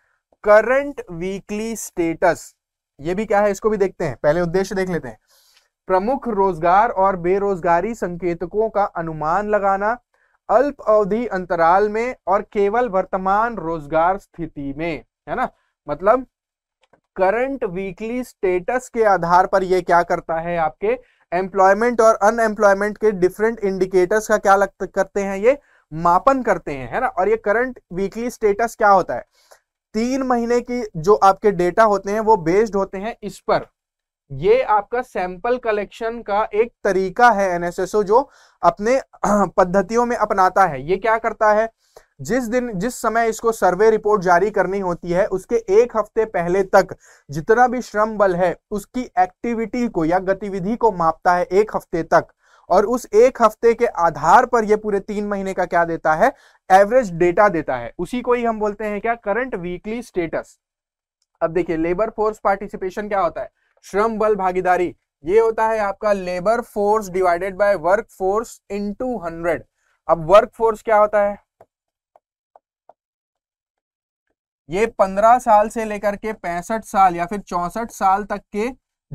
current weekly status ये भी क्या है इसको भी देखते हैं पहले उद्देश्य देख लेते हैं प्रमुख रोजगार और बेरोजगारी संकेतकों का अनुमान लगाना अल्प अवधि अंतराल में और केवल वर्तमान रोजगार स्थिति में है ना मतलब करंट वीकली स्टेटस के आधार पर यह क्या करता है आपके एम्प्लॉयमेंट और अनएम्प्लॉयमेंट के डिफरेंट इंडिकेटर्स का क्या लगता करते हैं ये मापन करते हैं है ना और ये करंट वीकली स्टेटस क्या होता है तीन महीने की जो आपके डेटा होते हैं वो बेस्ड होते हैं इस पर ये आपका सैंपल कलेक्शन का एक तरीका है एनएसएसओ जो अपने पद्धतियों में अपनाता है ये क्या करता है जिस दिन जिस समय इसको सर्वे रिपोर्ट जारी करनी होती है उसके एक हफ्ते पहले तक जितना भी श्रम बल है उसकी एक्टिविटी को या गतिविधि को मापता है एक हफ्ते तक और उस एक हफ्ते के आधार पर यह पूरे तीन महीने का क्या देता है एवरेज डेटा देता है उसी को ही हम बोलते हैं क्या करंट वीकली स्टेटस अब देखिए लेबर फोर्स पार्टिसिपेशन क्या होता है श्रम बल भागीदारी ये होता है आपका labour force divided by work force into hundred अब वर्क फोर्स क्या होता है ये पंद्रह साल से लेकर के पैंसठ साल या फिर चौसठ साल तक के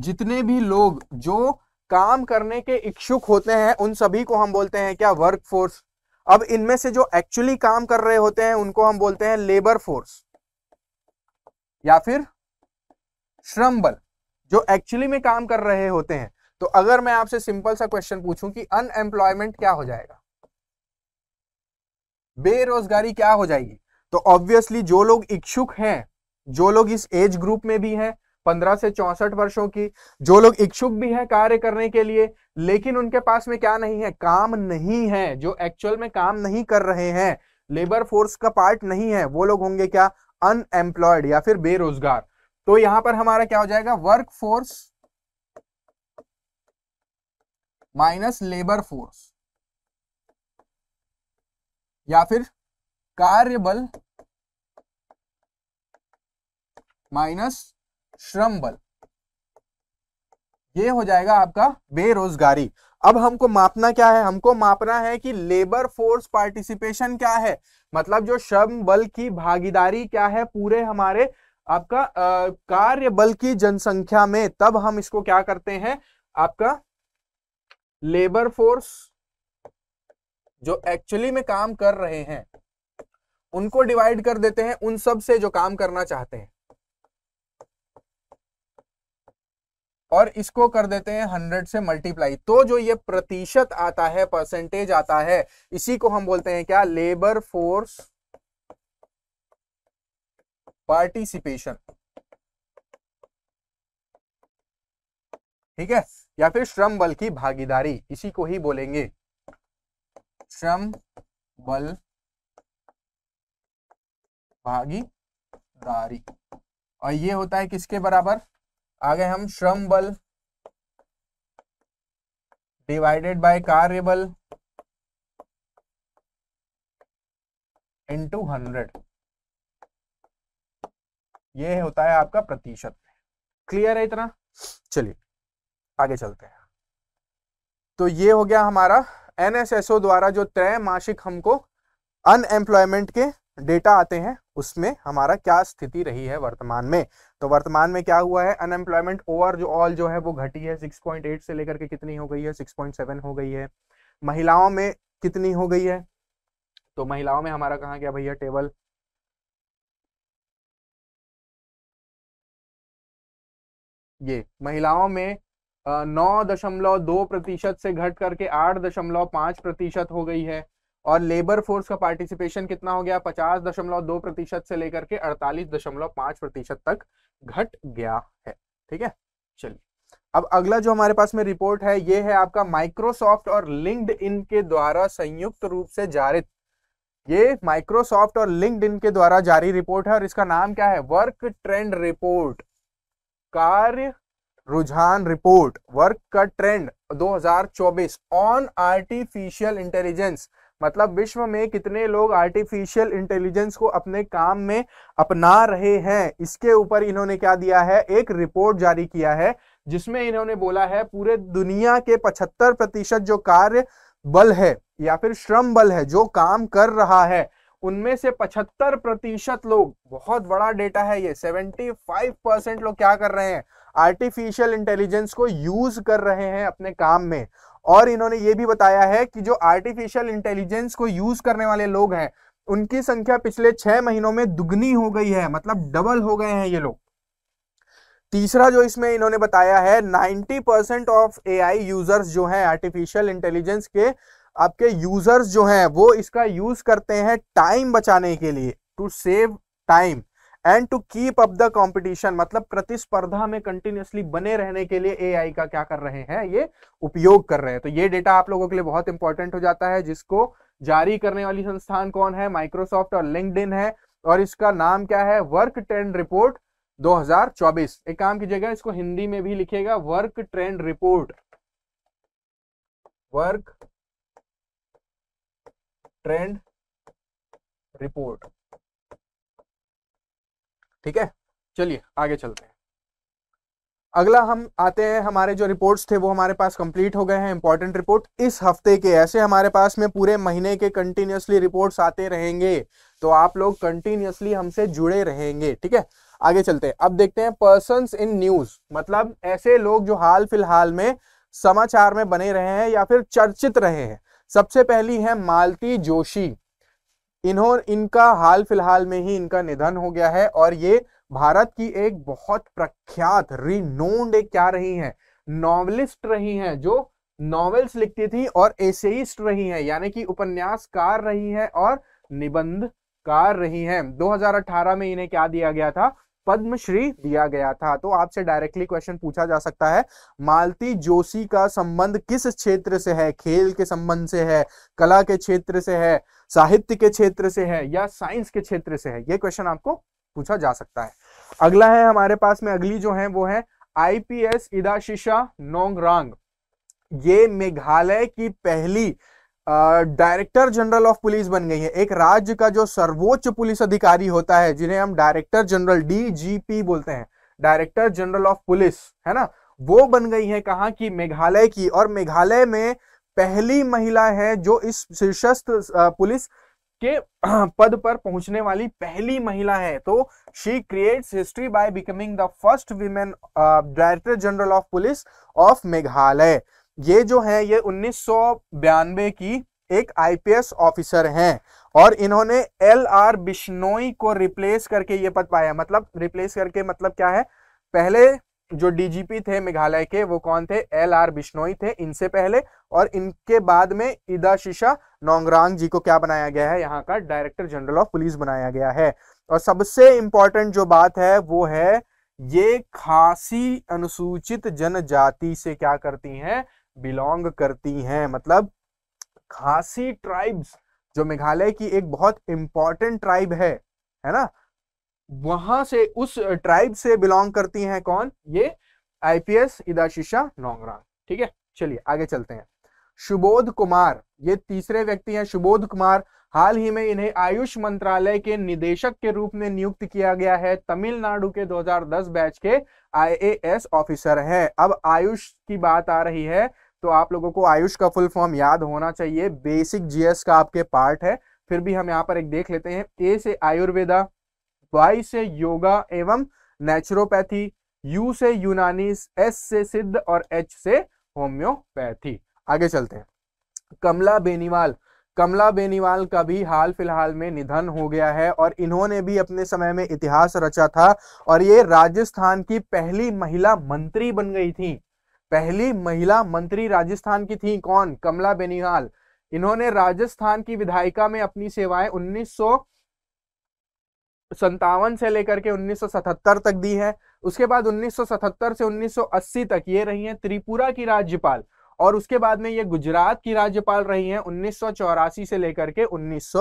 जितने भी लोग जो काम करने के इच्छुक होते हैं उन सभी को हम बोलते हैं क्या वर्क फोर्स अब इनमें से जो एक्चुअली काम कर रहे होते हैं उनको हम बोलते हैं लेबर फोर्स या फिर श्रम बल जो एक्चुअली में काम कर रहे होते हैं तो अगर मैं आपसे सिंपल सा क्वेश्चन पूछूं कि अनएम्प्लॉयमेंट क्या हो जाएगा बेरोजगारी क्या हो जाएगी तो ऑब्वियसली जो लोग इच्छुक हैं जो लोग इस एज ग्रुप में भी हैं पंद्रह से चौसठ वर्षों की जो लोग इच्छुक भी हैं कार्य करने के लिए लेकिन उनके पास में क्या नहीं है काम नहीं है जो एक्चुअल में काम नहीं कर रहे हैं लेबर फोर्स का पार्ट नहीं है वो लोग होंगे क्या अनएम्प्लॉयड या फिर बेरोजगार तो यहां पर हमारा क्या हो जाएगा work force minus labour force या फिर कार्यबल माइनस श्रम बल ये हो जाएगा आपका बेरोजगारी अब हमको मापना क्या है हमको मापना है कि लेबर फोर्स पार्टिसिपेशन क्या है मतलब जो श्रम बल की भागीदारी क्या है पूरे हमारे आपका कार्य बल की जनसंख्या में तब हम इसको क्या करते हैं आपका लेबर फोर्स जो एक्चुअली में काम कर रहे हैं उनको डिवाइड कर देते हैं उन सब से जो काम करना चाहते हैं और इसको कर देते हैं हंड्रेड से मल्टीप्लाई तो जो ये प्रतिशत आता है परसेंटेज आता है इसी को हम बोलते हैं क्या लेबर फोर्स पार्टिसिपेशन ठीक है या फिर श्रम बल की भागीदारी इसी को ही बोलेंगे श्रम बल भागीदारी और ये होता है किसके बराबर आ गए हम श्रम बल डिवाइडेड बाय कार्य बल इंटू हंड्रेड ये होता है आपका प्रतिशत क्लियर है इतना चलिए आगे चलते हैं तो ये हो गया हमारा एनएसएसओ द्वारा जो मासिक हमको अनएम्प्लॉयमेंट के डेटा आते हैं उसमें हमारा क्या स्थिति रही है वर्तमान में तो वर्तमान में क्या हुआ है अनएम्प्लॉयमेंट ओवर जो ऑल जो है वो घटी है 6.8 से लेकर के कितनी हो गई है 6.7 हो गई है महिलाओं में कितनी हो गई है तो महिलाओं में हमारा कहा गया भैया टेबल ये महिलाओं में नौ दशमलव दो प्रतिशत से घट करके आठ दशमलव पांच प्रतिशत हो गई है और लेबर फोर्स का पार्टिसिपेशन कितना हो गया पचास दशमलव दो प्रतिशत से लेकर के अड़तालीस दशमलव पांच प्रतिशत तक घट गया है ठीक है चलिए अब अगला जो हमारे पास में रिपोर्ट है ये है आपका माइक्रोसॉफ्ट और लिंक्ड इन के द्वारा संयुक्त रूप से जारित ये माइक्रोसॉफ्ट और लिंक्ड इन के द्वारा जारी रिपोर्ट है और इसका नाम क्या है वर्क ट्रेंड रिपोर्ट कार्य रुझान रिपोर्ट वर्क का ट्रेंड 2024 ऑन आर्टिफिशियल इंटेलिजेंस मतलब विश्व में कितने लोग आर्टिफिशियल इंटेलिजेंस को अपने काम में अपना रहे हैं इसके ऊपर इन्होंने क्या दिया है एक रिपोर्ट जारी किया है जिसमें इन्होंने बोला है पूरे दुनिया के 75 प्रतिशत जो कार्य बल है या फिर श्रम बल है जो काम कर रहा है उनमें से 75 प्रतिशत लोग बहुत बड़ा डेटा है ये 75 परसेंट लोग क्या कर रहे हैं आर्टिफिशियल इंटेलिजेंस को यूज कर रहे हैं अपने काम में और इन्होंने ये भी बताया है कि जो आर्टिफिशियल इंटेलिजेंस को यूज करने वाले लोग हैं उनकी संख्या पिछले छह महीनों में दुगनी हो गई है मतलब डबल हो गए हैं ये लोग तीसरा जो इसमें इन्होंने बताया है 90 ऑफ ए यूजर्स जो हैं आर्टिफिशियल इंटेलिजेंस के आपके यूजर्स जो हैं वो इसका यूज करते हैं टाइम बचाने के लिए to save time and to keep up the competition मतलब प्रतिस्पर्धा में कंटिन्यूसली बने रहने के लिए एआई का क्या कर रहे हैं ये उपयोग कर रहे हैं तो ये डेटा आप लोगों के लिए बहुत इंपॉर्टेंट हो जाता है जिसको जारी करने वाली संस्थान कौन है माइक्रोसॉफ्ट और लिंकड है और इसका नाम क्या है वर्क ट्रेंड रिपोर्ट 2024 एक काम कीजिएगा इसको हिंदी में भी लिखिएगा work trend report work trend report ठीक है चलिए आगे चलते हैं अगला हम आते हैं हमारे जो रिपोर्ट्स थे वो हमारे पास कंप्लीट हो गए हैं इंपॉर्टेंट रिपोर्ट इस हफ्ते के ऐसे हमारे पास में पूरे महीने के कंटिन्यूसली रिपोर्ट्स आते रहेंगे तो आप लोग कंटिन्यूसली हमसे जुड़े रहेंगे ठीक है आगे चलते हैं अब देखते हैं पर्सन इन न्यूज मतलब ऐसे लोग जो हाल फिलहाल में समाचार में बने रहे हैं या फिर चर्चित रहे हैं सबसे पहली है मालती जोशी इन्होंने इनका हाल फिलहाल में ही इनका निधन हो गया है और ये भारत की एक बहुत प्रख्यात रिनोन्ड एक क्या रही है नॉवलिस्ट रही हैं जो नॉवेल्स लिखती थी और एसेइस्ट रही हैं यानी कि उपन्यासकार रही हैं और निबंधकार रही हैं 2018 में इन्हें क्या दिया गया था पद्मश्री दिया गया था तो आपसे डायरेक्टली क्वेश्चन पूछा जा सकता है मालती जोशी का संबंध किस क्षेत्र से है खेल के संबंध से है कला के क्षेत्र से है साहित्य के क्षेत्र से है या साइंस के क्षेत्र से है ये क्वेश्चन आपको पूछा जा सकता है अगला है हमारे पास में अगली जो है वो है आईपीएस इदाशिशा नोंगरांग ये मेघालय की पहली डायरेक्टर जनरल ऑफ पुलिस बन गई है एक राज्य का जो सर्वोच्च पुलिस अधिकारी होता है जिन्हें हम डायरेक्टर जनरल डीजीपी बोलते हैं डायरेक्टर जनरल ऑफ पुलिस है ना वो बन गई है कहा की मेघालय की और मेघालय में पहली महिला है जो इस शीर्षस्थ पुलिस के पद पर पहुंचने वाली पहली महिला है तो she creates history by becoming the first women director general of police of Meghalaya ये जो है ये उन्नीस की एक आईपीएस ऑफिसर हैं और इन्होंने एल आर बिश्नोई को रिप्लेस करके ये पद पाया मतलब रिप्लेस करके मतलब क्या है पहले जो डीजीपी थे मेघालय के वो कौन थे एल आर बिश्नोई थे इनसे पहले और इनके बाद में इदा शिशा नोंगरांग जी को क्या बनाया गया है यहाँ का डायरेक्टर जनरल ऑफ पुलिस बनाया गया है और सबसे इंपॉर्टेंट जो बात है वो है ये खासी अनुसूचित जनजाति से क्या करती हैं बिलोंग करती हैं मतलब खासी ट्राइब्स जो मेघालय की एक बहुत इंपॉर्टेंट ट्राइब है है ना वहां से उस ट्राइब से बिलोंग करती हैं कौन ये आईपीएस इदाशिशा नोंगरांग ठीक है चलिए आगे चलते हैं सुबोध कुमार ये तीसरे व्यक्ति हैं सुबोध कुमार हाल ही में इन्हें आयुष मंत्रालय के निदेशक के रूप में नियुक्त किया गया है तमिलनाडु के 2010 बैच के आईएएस ऑफिसर हैं अब आयुष की बात आ रही है तो आप लोगों को आयुष का फुल फॉर्म याद होना चाहिए बेसिक जीएस का आपके पार्ट है फिर भी हम यहाँ पर एक देख लेते हैं ए से आयुर्वेदा वाई से योगा एवं नेचुरोपैथी यू से यूनानी एस से सिद्ध और एच से होम्योपैथी आगे चलते हैं कमला बेनीवाल कमला बेनीवाल का भी हाल फिलहाल में निधन हो गया है और इन्होंने भी अपने समय में इतिहास रचा था और ये राजस्थान की पहली महिला मंत्री बन गई थी पहली महिला मंत्री राजस्थान की थी कौन कमला बेनिहाल इन्होंने राजस्थान की विधायिका में अपनी सेवाएं उन्नीस संतावन से लेकर के 1977 तक दी है उसके बाद 1977 से 1980 तक ये रही हैं त्रिपुरा की राज्यपाल और उसके बाद में ये गुजरात की राज्यपाल रही हैं उन्नीस से लेकर के उन्नीस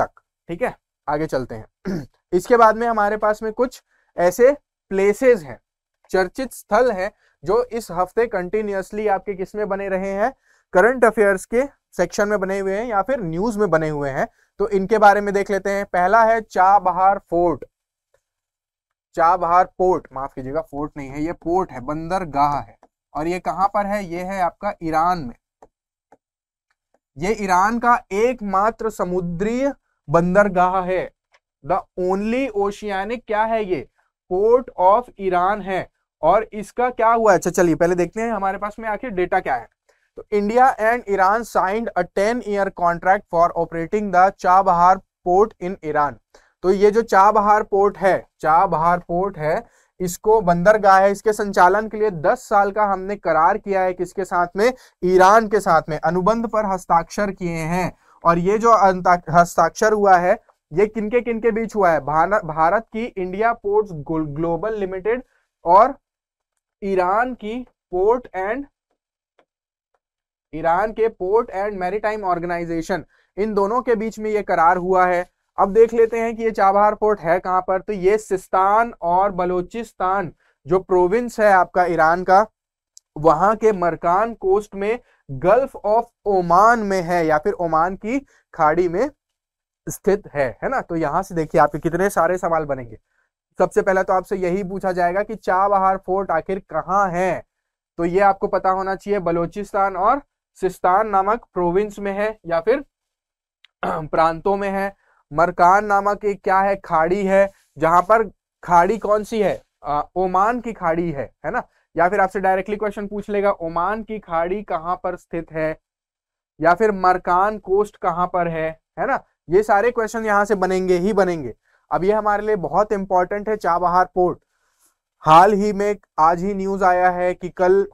तक ठीक है आगे चलते हैं इसके बाद में हमारे पास में कुछ ऐसे प्लेसेस हैं चर्चित स्थल हैं जो इस हफ्ते कंटिन्यूसली आपके किस में बने रहे हैं करंट अफेयर्स के सेक्शन में बने हुए हैं या फिर न्यूज में बने हुए हैं तो इनके बारे में देख लेते हैं पहला है चाबहार फोर्ट चाबहार पोर्ट माफ कीजिएगा फोर्ट नहीं है ये पोर्ट है बंदरगाह है और ये कहां पर है ये है आपका ईरान में ये ईरान का एकमात्र समुद्री बंदरगाह है द ओनली ओशियानिक क्या है ये पोर्ट ऑफ ईरान है और इसका क्या हुआ अच्छा चलिए पहले देखते हैं हमारे पास में आखिर डेटा क्या है तो India and Iran signed a ten year contract for operating the Chabahar port in Iran तो ये जो चाबहार पोर्ट है चाबहार पोर्ट है इसको बंदरगाह है इसके संचालन के लिए 10 साल का हमने करार किया है किसके साथ में ईरान के साथ में अनुबंध पर हस्ताक्षर किए हैं और ये जो हस्ताक्षर हुआ है ये किनके किनके बीच हुआ है भारत की इंडिया पोर्ट्स ग्लोबल लिमिटेड और ईरान की पोर्ट एंड ईरान के पोर्ट एंड मैरीटाइम ऑर्गेनाइजेशन इन दोनों के बीच में ये करार हुआ है अब देख लेते हैं कि ये चाबहार पोर्ट है कहां पर तो ये सिस्तान और बलोचिस्तान जो प्रोविंस है आपका ईरान का वहां के मरकान कोस्ट में गल्फ ऑफ ओमान में है या फिर ओमान की खाड़ी में स्थित है है ना तो यहां से देखिए आपके कितने सारे सवाल बनेंगे सबसे पहला तो आपसे यही पूछा जाएगा कि चाबहार फोर्ट आखिर कहाँ है तो ये आपको पता होना चाहिए बलोचिस्तान और सिस्तान नामक प्रोविंस में है या फिर प्रांतों में है मरकान नामक एक क्या है खाड़ी है जहां पर खाड़ी कौन सी है आ, ओमान की खाड़ी है है ना या फिर आपसे डायरेक्टली क्वेश्चन पूछ लेगा ओमान की खाड़ी कहाँ पर स्थित है या फिर मरकान कोस्ट कहाँ पर है है ना ये सारे क्वेश्चन यहाँ से बनेंगे ही बनेंगे अब ये हमारे लिए बहुत इंपॉर्टेंट है चाबहार पोर्ट हाल ही में आज ही न्यूज आया है कि कल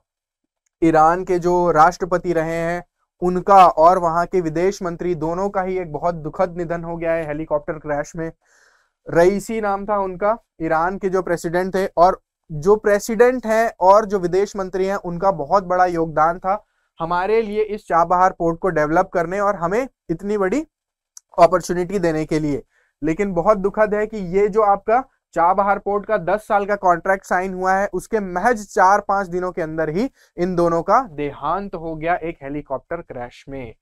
ईरान के जो राष्ट्रपति रहे हैं उनका और वहां के विदेश मंत्री दोनों का ही एक बहुत दुखद निधन हो गया है हेलीकॉप्टर क्रैश में रईसी नाम था उनका ईरान के जो प्रेसिडेंट थे और जो प्रेसिडेंट हैं और जो विदेश मंत्री हैं उनका बहुत बड़ा योगदान था हमारे लिए इस चाबहार पोर्ट को डेवलप करने और हमें इतनी बड़ी अपॉर्चुनिटी देने के लिए लेकिन बहुत दुखद है कि ये जो आपका चाबहार पोर्ट का 10 साल का कॉन्ट्रैक्ट साइन हुआ है उसके महज चार पांच दिनों के अंदर ही इन दोनों का देहांत हो गया एक हेलीकॉप्टर क्रैश में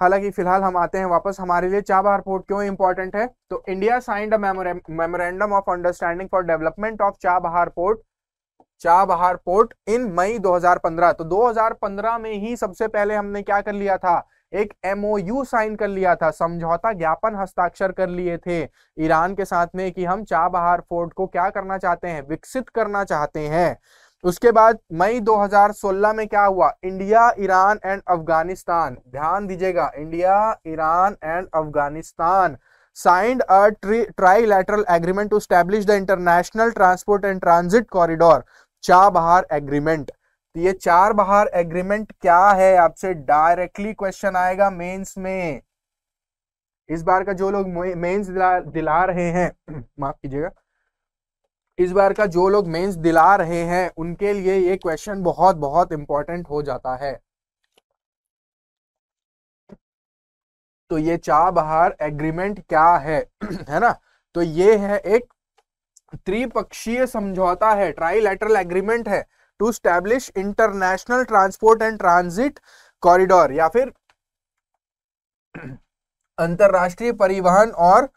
हालांकि फिलहाल हम आते हैं वापस हमारे लिए चाबहार पोर्ट क्यों इंपॉर्टेंट है तो India signed memorandum of understanding for development of Chabahar port Chabahar port in May 2015 तो 2015 में ही सबसे पहले हमने क्या कर लिया था एक एमओयू साइन कर लिया था समझौता ज्ञापन हस्ताक्षर कर लिए थे ईरान के साथ में कि हम चाबहार फोर्ट को क्या करना चाहते हैं विकसित करना चाहते हैं उसके बाद मई 2016 में क्या हुआ इंडिया ईरान एंड अफगानिस्तान ध्यान दीजिएगा India Iran and Afghanistan signed a trilateral agreement to establish the international transport and transit corridor Chabahar agreement तो ये चार बहार एग्रीमेंट क्या है आपसे डायरेक्टली क्वेश्चन आएगा मेंस में इस बार का जो लोग मेंस दिला, दिला रहे हैं माफ कीजिएगा इस बार का जो लोग मेंस दिला रहे हैं उनके लिए ये क्वेश्चन बहुत बहुत इंपॉर्टेंट हो जाता है तो ये चार बहार एग्रीमेंट क्या है है ना तो ये है एक त्रिपक्षीय समझौता है ट्राइलेटरल एग्रीमेंट है to establish international transport and transit corridor या फिर अंतरराष्ट्रीय परिवहन और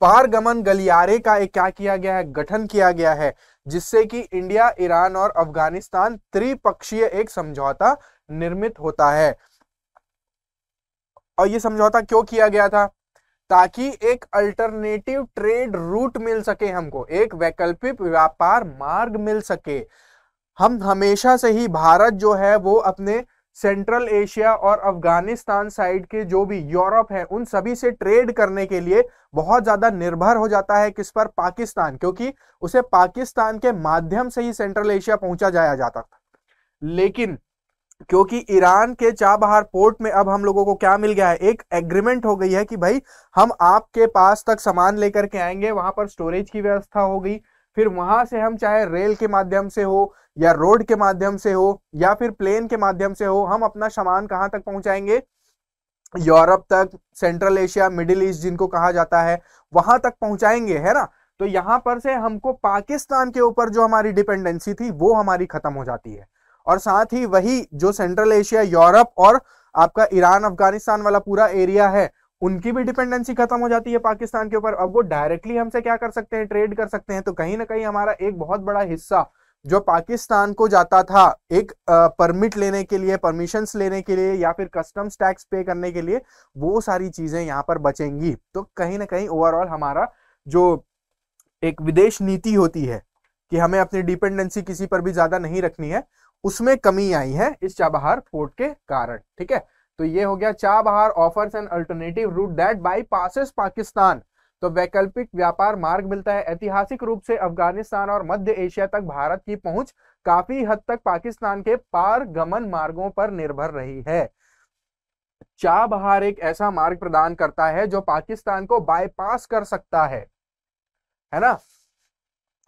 पारगमन गलियारे का एक क्या किया गया है गठन किया गया है जिससे कि इंडिया ईरान और अफगानिस्तान त्रिपक्षीय एक समझौता निर्मित होता है और यह समझौता क्यों किया गया था ताकि एक अल्टरनेटिव ट्रेड रूट मिल सके हमको एक वैकल्पिक व्यापार मार्ग मिल सके हम हमेशा से ही भारत जो है वो अपने सेंट्रल एशिया और अफगानिस्तान साइड के जो भी यूरोप है उन सभी से ट्रेड करने के लिए बहुत ज़्यादा निर्भर हो जाता है किस पर पाकिस्तान क्योंकि उसे पाकिस्तान के माध्यम से ही सेंट्रल एशिया पहुंचा जाया जाता था लेकिन क्योंकि ईरान के चाबहार पोर्ट में अब हम लोगों को क्या मिल गया है एक एग्रीमेंट हो गई है कि भाई हम आपके पास तक सामान लेकर के आएंगे वहां पर स्टोरेज की व्यवस्था हो गई फिर वहां से हम चाहे रेल के माध्यम से हो या रोड के माध्यम से हो या फिर प्लेन के माध्यम से हो हम अपना सामान कहाँ तक पहुंचाएंगे यूरोप तक सेंट्रल एशिया मिडिल ईस्ट जिनको कहा जाता है वहां तक पहुंचाएंगे है ना तो यहां पर से हमको पाकिस्तान के ऊपर जो हमारी डिपेंडेंसी थी वो हमारी खत्म हो जाती है और साथ ही वही जो सेंट्रल एशिया यूरोप और आपका ईरान अफगानिस्तान वाला पूरा एरिया है उनकी भी डिपेंडेंसी खत्म हो जाती है पाकिस्तान के ऊपर अब वो डायरेक्टली हमसे क्या कर सकते हैं ट्रेड कर सकते हैं तो कहीं ना कहीं हमारा एक बहुत बड़ा हिस्सा जो पाकिस्तान को जाता था एक परमिट लेने के लिए परमिशंस लेने के लिए या फिर कस्टम्स टैक्स पे करने के लिए वो सारी चीजें यहाँ पर बचेंगी तो कहीं ना कहीं ओवरऑल हमारा जो एक विदेश नीति होती है कि हमें अपनी डिपेंडेंसी किसी पर भी ज्यादा नहीं रखनी है उसमें कमी आई है इस चाबहार फोर्ट के कारण ठीक है तो ये हो गया Chabahar offers an alternative route that bypasses Pakistan तो वैकल्पिक व्यापार मार्ग मिलता है ऐतिहासिक रूप से अफगानिस्तान और मध्य एशिया तक भारत की पहुंच काफी हद तक पाकिस्तान के पार गमन मार्गों पर निर्भर रही है चाबहार एक ऐसा मार्ग प्रदान करता है जो पाकिस्तान को बाईपास कर सकता है है ना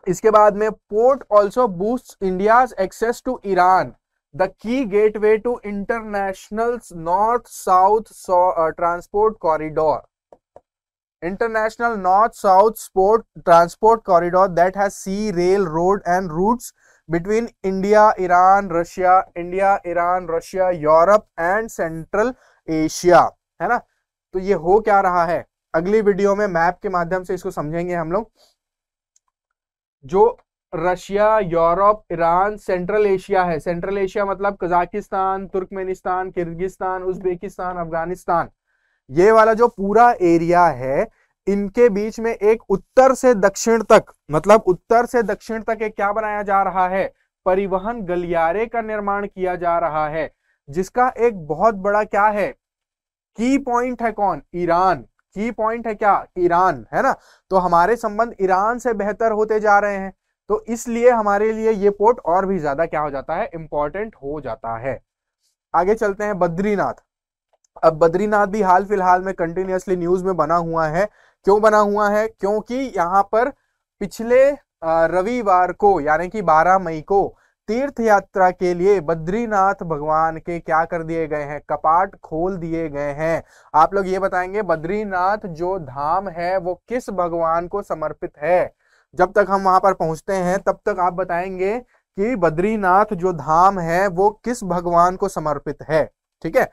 इसके बाद में port also boost India access to Iran the key way to international north south transport corridor international north south sport transport corridor that has sea rail road and route between India Iran Russia India Iran Russia Europe and Central Asia है ना तो ये हो क्या रहा है अगली video में मैप के माध्यम से इसको समझेंगे हम लोग जो Russia Europe Iran Central Asia है सेंट्रल एशिया मतलब Kazakhstan Turkmenistan Kyrgyzstan Uzbekistan Afghanistan ये वाला जो पूरा एरिया है इनके बीच में एक उत्तर से दक्षिण तक मतलब उत्तर से दक्षिण तक एक क्या बनाया जा रहा है परिवहन गलियारे का निर्माण किया जा रहा है जिसका एक बहुत बड़ा क्या है की पॉइंट है कौन ईरान की पॉइंट है क्या ईरान है ना तो हमारे संबंध ईरान से बेहतर होते जा रहे हैं तो इसलिए हमारे लिए ये पोर्ट और भी ज्यादा क्या हो जाता है इंपॉर्टेंट हो जाता है आगे चलते हैं बद्रीनाथ अब बद्रीनाथ भी हाल फिलहाल में कंटिन्यूसली न्यूज में बना हुआ है क्यों बना हुआ है क्योंकि यहाँ पर पिछले रविवार को यानी कि 12 मई को तीर्थ यात्रा के लिए बद्रीनाथ भगवान के क्या कर दिए गए हैं कपाट खोल दिए गए हैं आप लोग ये बताएंगे बद्रीनाथ जो धाम है वो किस भगवान को समर्पित है जब तक हम वहां पर पहुंचते हैं तब तक आप बताएंगे कि बद्रीनाथ जो धाम है वो किस भगवान को समर्पित है ठीक है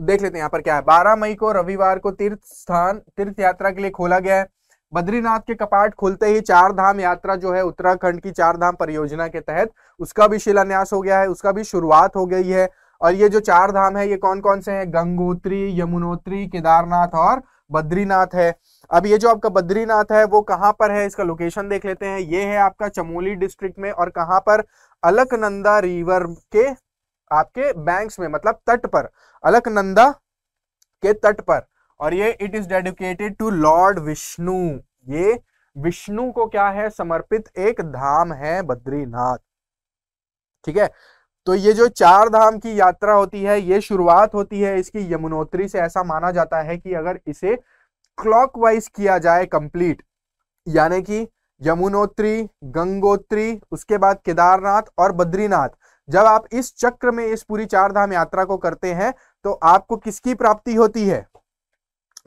देख लेते हैं यहाँ पर क्या है बारह मई को रविवार को तीर्थ स्थान तीर्थ यात्रा के लिए खोला गया है बद्रीनाथ के कपाट खुलते ही चार धाम यात्रा जो है उत्तराखंड की चार धाम परियोजना के तहत उसका भी शिलान्यास हो गया है उसका भी शुरुआत हो गई है और ये जो चार धाम है ये कौन कौन से हैं गंगोत्री यमुनोत्री केदारनाथ और बद्रीनाथ है अब ये जो आपका बद्रीनाथ है वो कहाँ पर है इसका लोकेशन देख लेते हैं ये है आपका चमोली डिस्ट्रिक्ट में और कहाँ पर अलकनंदा रिवर के आपके बैंक्स में मतलब तट पर अलकनंदा के तट पर और ये it is dedicated to lord Vishnu ये विष्णु को क्या है समर्पित एक धाम है बद्रीनाथ ठीक है तो ये जो चार धाम की यात्रा होती है ये शुरुआत होती है इसकी यमुनोत्री से ऐसा माना जाता है कि अगर इसे क्लॉकवाइज किया जाए कंप्लीट यानी कि यमुनोत्री गंगोत्री उसके बाद केदारनाथ और बद्रीनाथ जब आप इस चक्र में इस पूरी चार धाम यात्रा को करते हैं तो आपको किसकी प्राप्ति होती है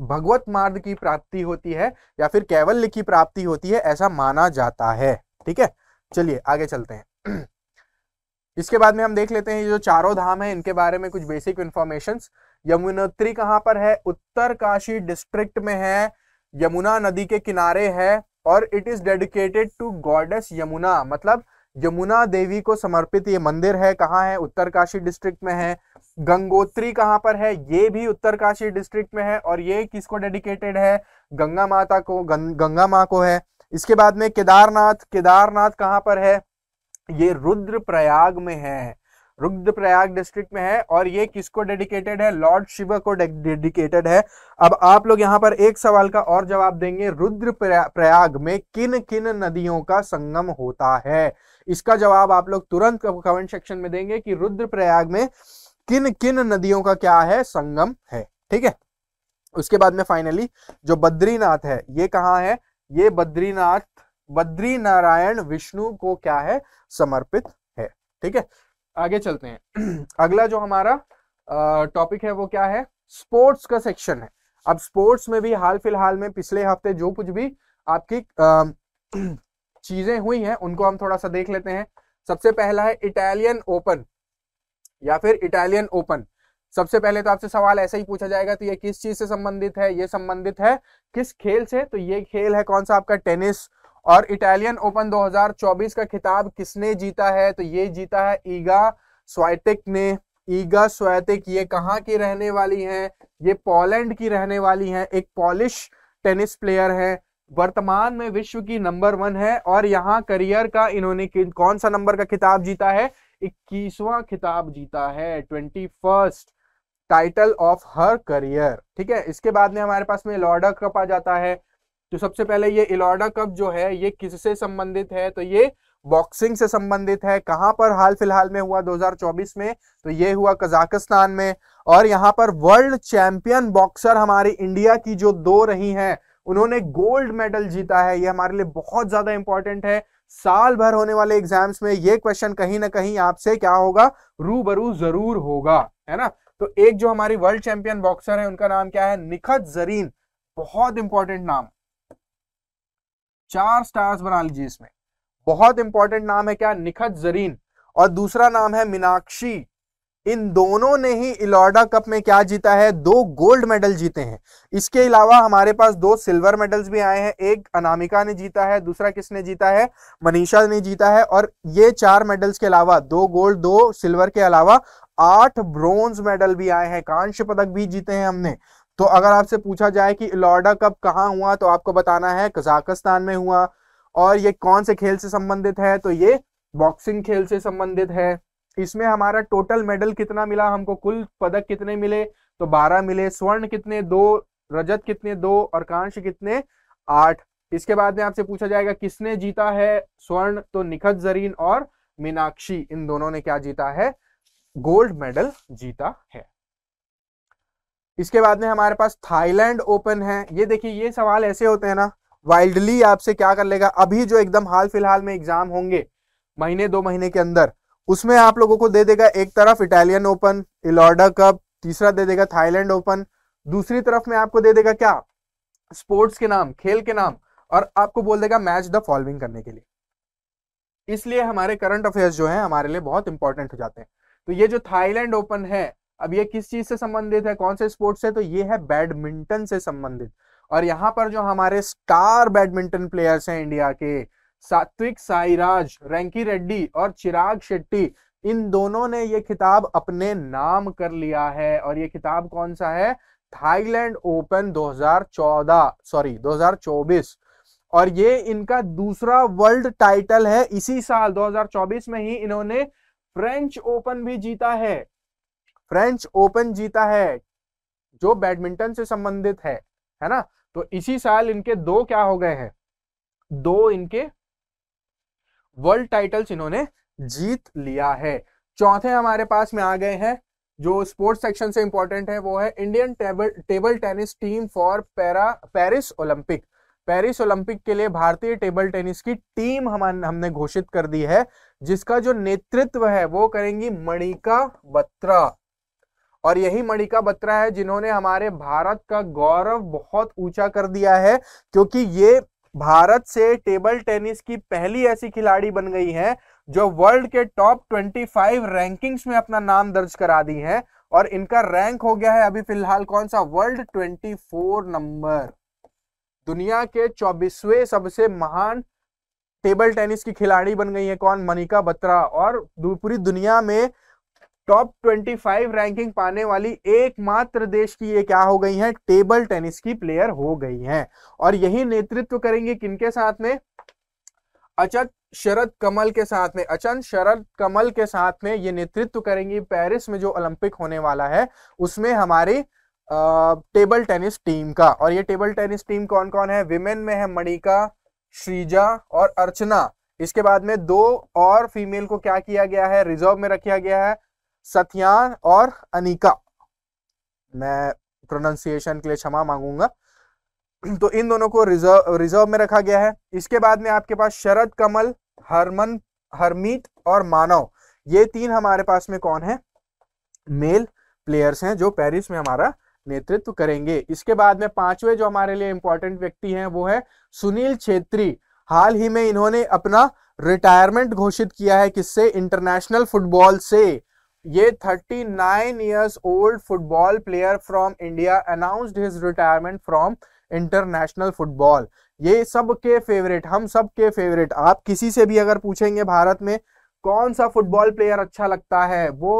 भगवत मार्ग की प्राप्ति होती है या फिर कैवल्य की प्राप्ति होती है ऐसा माना जाता है ठीक है चलिए आगे चलते हैं इसके बाद में हम देख लेते हैं ये जो चारों धाम है इनके बारे में कुछ बेसिक इन्फॉर्मेशन यमुनोत्री कहाँ पर है उत्तर काशी डिस्ट्रिक्ट में है यमुना नदी के किनारे है और it is dedicated to goddess Yamuna मतलब यमुना देवी को समर्पित ये मंदिर है कहाँ है उत्तरकाशी डिस्ट्रिक्ट में है गंगोत्री कहाँ पर है ये भी उत्तरकाशी डिस्ट्रिक्ट में है और ये किसको डेडिकेटेड है गंगा माता को गं, गंगा माँ को है इसके बाद में केदारनाथ केदारनाथ कहाँ पर है ये रुद्रप्रयाग में है रुद्रप्रयाग डिस्ट्रिक्ट में है और ये किसको डेडिकेटेड है लॉर्ड शिव को डेडिकेटेड है अब आप लोग यहाँ पर एक सवाल का और जवाब देंगे रुद्र प्रयाग में किन किन नदियों का संगम होता है इसका जवाब आप लोग तुरंत कमेंट सेक्शन में देंगे कि रुद्रप्रयाग में किन किन नदियों का क्या है संगम है ठीक है उसके बाद में फाइनली जो बद्रीनाथ है ये कहाँ है ये बद्रीनाथ बद्री नारायण विष्णु को क्या है समर्पित है ठीक है आगे चलते हैं अगला जो हमारा टॉपिक है वो क्या है स्पोर्ट्स का सेक्शन है अब स्पोर्ट्स में भी हाल फिलहाल में पिछले हफ्ते जो कुछ भी आपकी चीजें हुई हैं उनको हम थोड़ा सा देख लेते हैं सबसे पहला है इटालियन ओपन या फिर इटालियन ओपन सबसे पहले तो आपसे सवाल ऐसा ही पूछा जाएगा तो ये किस चीज से संबंधित है ये संबंधित है किस खेल से तो ये खेल है कौन सा आपका टेनिस और इटालियन ओपन 2024 का खिताब किसने जीता है तो ये जीता है ईगा स्वाइटिक ने ईगा स्वाइटिक ये कहाँ की रहने वाली है ये पोलैंड की रहने वाली है एक पॉलिश टेनिस प्लेयर है वर्तमान में विश्व की नंबर वन है और यहाँ करियर का इन्होंने कौन सा नंबर का खिताब जीता है इक्कीसवा खिताब जीता है twenty first title of her career ठीक है इसके बाद में हमारे पास में लॉर्डर कप आ जाता है तो सबसे पहले ये इलोडा कप जो है ये किससे संबंधित है तो ये बॉक्सिंग से संबंधित है कहां पर हाल फिलहाल में हुआ 2024 में तो ये हुआ कजाकिस्तान में और यहाँ पर वर्ल्ड चैंपियन बॉक्सर हमारे इंडिया की जो दो रही हैं उन्होंने गोल्ड मेडल जीता है ये हमारे लिए बहुत ज्यादा इंपॉर्टेंट है साल भर होने वाले एग्जाम्स में ये क्वेश्चन कहीं ना कहीं आपसे क्या होगा रूबरू जरूर होगा है ना तो एक जो हमारी वर्ल्ड चैंपियन बॉक्सर है उनका नाम क्या है निखत जरीन बहुत इंपॉर्टेंट नाम चार स्टार्स बना लीजिए इसमें बहुत इंपॉर्टेंट नाम है क्या निखत जरीन और दूसरा नाम है मीनाक्षी इन दोनों ने ही इलोर्डा कप में क्या जीता है दो गोल्ड मेडल जीते हैं इसके अलावा हमारे पास दो सिल्वर मेडल्स भी आए हैं एक अनामिका ने जीता है दूसरा किसने जीता है मनीषा ने जीता है और ये चार मेडल्स के अलावा दो गोल्ड दो सिल्वर के अलावा आठ ब्रोंज मेडल भी आए हैं कांस्य पदक भी जीते हैं हमने तो अगर आपसे पूछा जाए कि लॉर्डा कप कहाँ हुआ तो आपको बताना है कजाकिस्तान में हुआ और ये कौन से खेल से संबंधित है तो ये बॉक्सिंग खेल से संबंधित है इसमें हमारा टोटल मेडल कितना मिला हमको कुल पदक कितने मिले तो बारह मिले स्वर्ण कितने दो रजत कितने दो और कांश कितने आठ इसके बाद में आपसे पूछा जाएगा किसने जीता है स्वर्ण तो निखत जरीन और मीनाक्षी इन दोनों ने क्या जीता है गोल्ड मेडल जीता है इसके बाद में हमारे पास थाईलैंड ओपन है ये देखिए ये सवाल ऐसे होते हैं ना वाइल्डली आपसे क्या कर लेगा अभी जो एकदम हाल फिलहाल में एग्जाम होंगे महीने दो महीने के अंदर उसमें आप लोगों को दे देगा एक तरफ इटालियन ओपन इलॉर्डा कप तीसरा दे देगा थाईलैंड ओपन दूसरी तरफ में आपको दे देगा क्या स्पोर्ट्स के नाम खेल के नाम और आपको बोल देगा मैच द फॉलोइंग करने के लिए इसलिए हमारे करंट अफेयर्स जो है हमारे लिए बहुत इंपॉर्टेंट हो जाते हैं तो ये जो थाईलैंड ओपन है अब ये किस चीज से संबंधित है कौन से स्पोर्ट से तो ये है बैडमिंटन से संबंधित और यहाँ पर जो हमारे स्टार बैडमिंटन प्लेयर्स हैं इंडिया के सात्विक साईराज रैंकी रेड्डी और चिराग शेट्टी इन दोनों ने ये खिताब अपने नाम कर लिया है और ये खिताब कौन सा है थाईलैंड ओपन 2014 सॉरी 2024 और ये इनका दूसरा वर्ल्ड टाइटल है इसी साल 2024 में ही इन्होंने फ्रेंच ओपन भी जीता है फ्रेंच ओपन जीता है जो बैडमिंटन से संबंधित है है ना तो इसी साल इनके दो क्या हो गए हैं दो इनके वर्ल्ड टाइटल्स इन्होंने जीत लिया है चौथे हमारे पास में आ गए हैं जो स्पोर्ट्स सेक्शन से इंपॉर्टेंट है वो है Indian table table tennis team for para Paris Olympic Paris Olympic के लिए भारतीय टेबल टेनिस की टीम हम हमने घोषित कर दी है जिसका जो नेतृत्व है वो करेंगी मणिका बत्रा और यही मणिका बत्रा है जिन्होंने हमारे भारत का गौरव बहुत ऊंचा कर दिया है क्योंकि ये भारत से टेबल टेनिस की पहली ऐसी खिलाड़ी बन गई है जो वर्ल्ड के टॉप 25 रैंकिंग्स में अपना नाम दर्ज करा दी है और इनका रैंक हो गया है अभी फिलहाल कौन सा वर्ल्ड 24 नंबर दुनिया के चौबीसवें सबसे महान टेबल टेनिस की खिलाड़ी बन गई है कौन मनिका बत्रा और पूरी दुनिया में टॉप 25 रैंकिंग पाने वाली एकमात्र देश की ये क्या हो गई है टेबल टेनिस की प्लेयर हो गई है और यही नेतृत्व करेंगे किनके साथ में अचत शरद कमल के साथ में अचंत शरद कमल के साथ में ये नेतृत्व करेंगी पेरिस में जो ओलंपिक होने वाला है उसमें हमारी टेबल टेनिस टीम का और ये टेबल टेनिस टीम कौन कौन है विमेन में है मणिका श्रीजा और अर्चना इसके बाद में दो और फीमेल को क्या किया गया है रिजर्व में रखा गया है सत्यान और अनिका मैं प्रोनाउंसिएशन के लिए क्षमा मांगूंगा तो इन दोनों को रिजर्व रिजर्व में रखा गया है इसके बाद में आपके पास शरद कमल हरमन हरमीत और मानव ये तीन हमारे पास में कौन है मेल प्लेयर्स हैं जो पेरिस में हमारा नेतृत्व करेंगे इसके बाद में पांचवे जो हमारे लिए इंपॉर्टेंट व्यक्ति हैं वो है सुनील छेत्री हाल ही में इन्होंने अपना रिटायरमेंट घोषित किया है किससे इंटरनेशनल फुटबॉल से ये 39 years old football player from India announced his retirement from international football ये सबके फेवरेट हम सब के फेवरेट आप किसी से भी अगर पूछेंगे भारत में कौन सा फुटबॉल प्लेयर अच्छा लगता है वो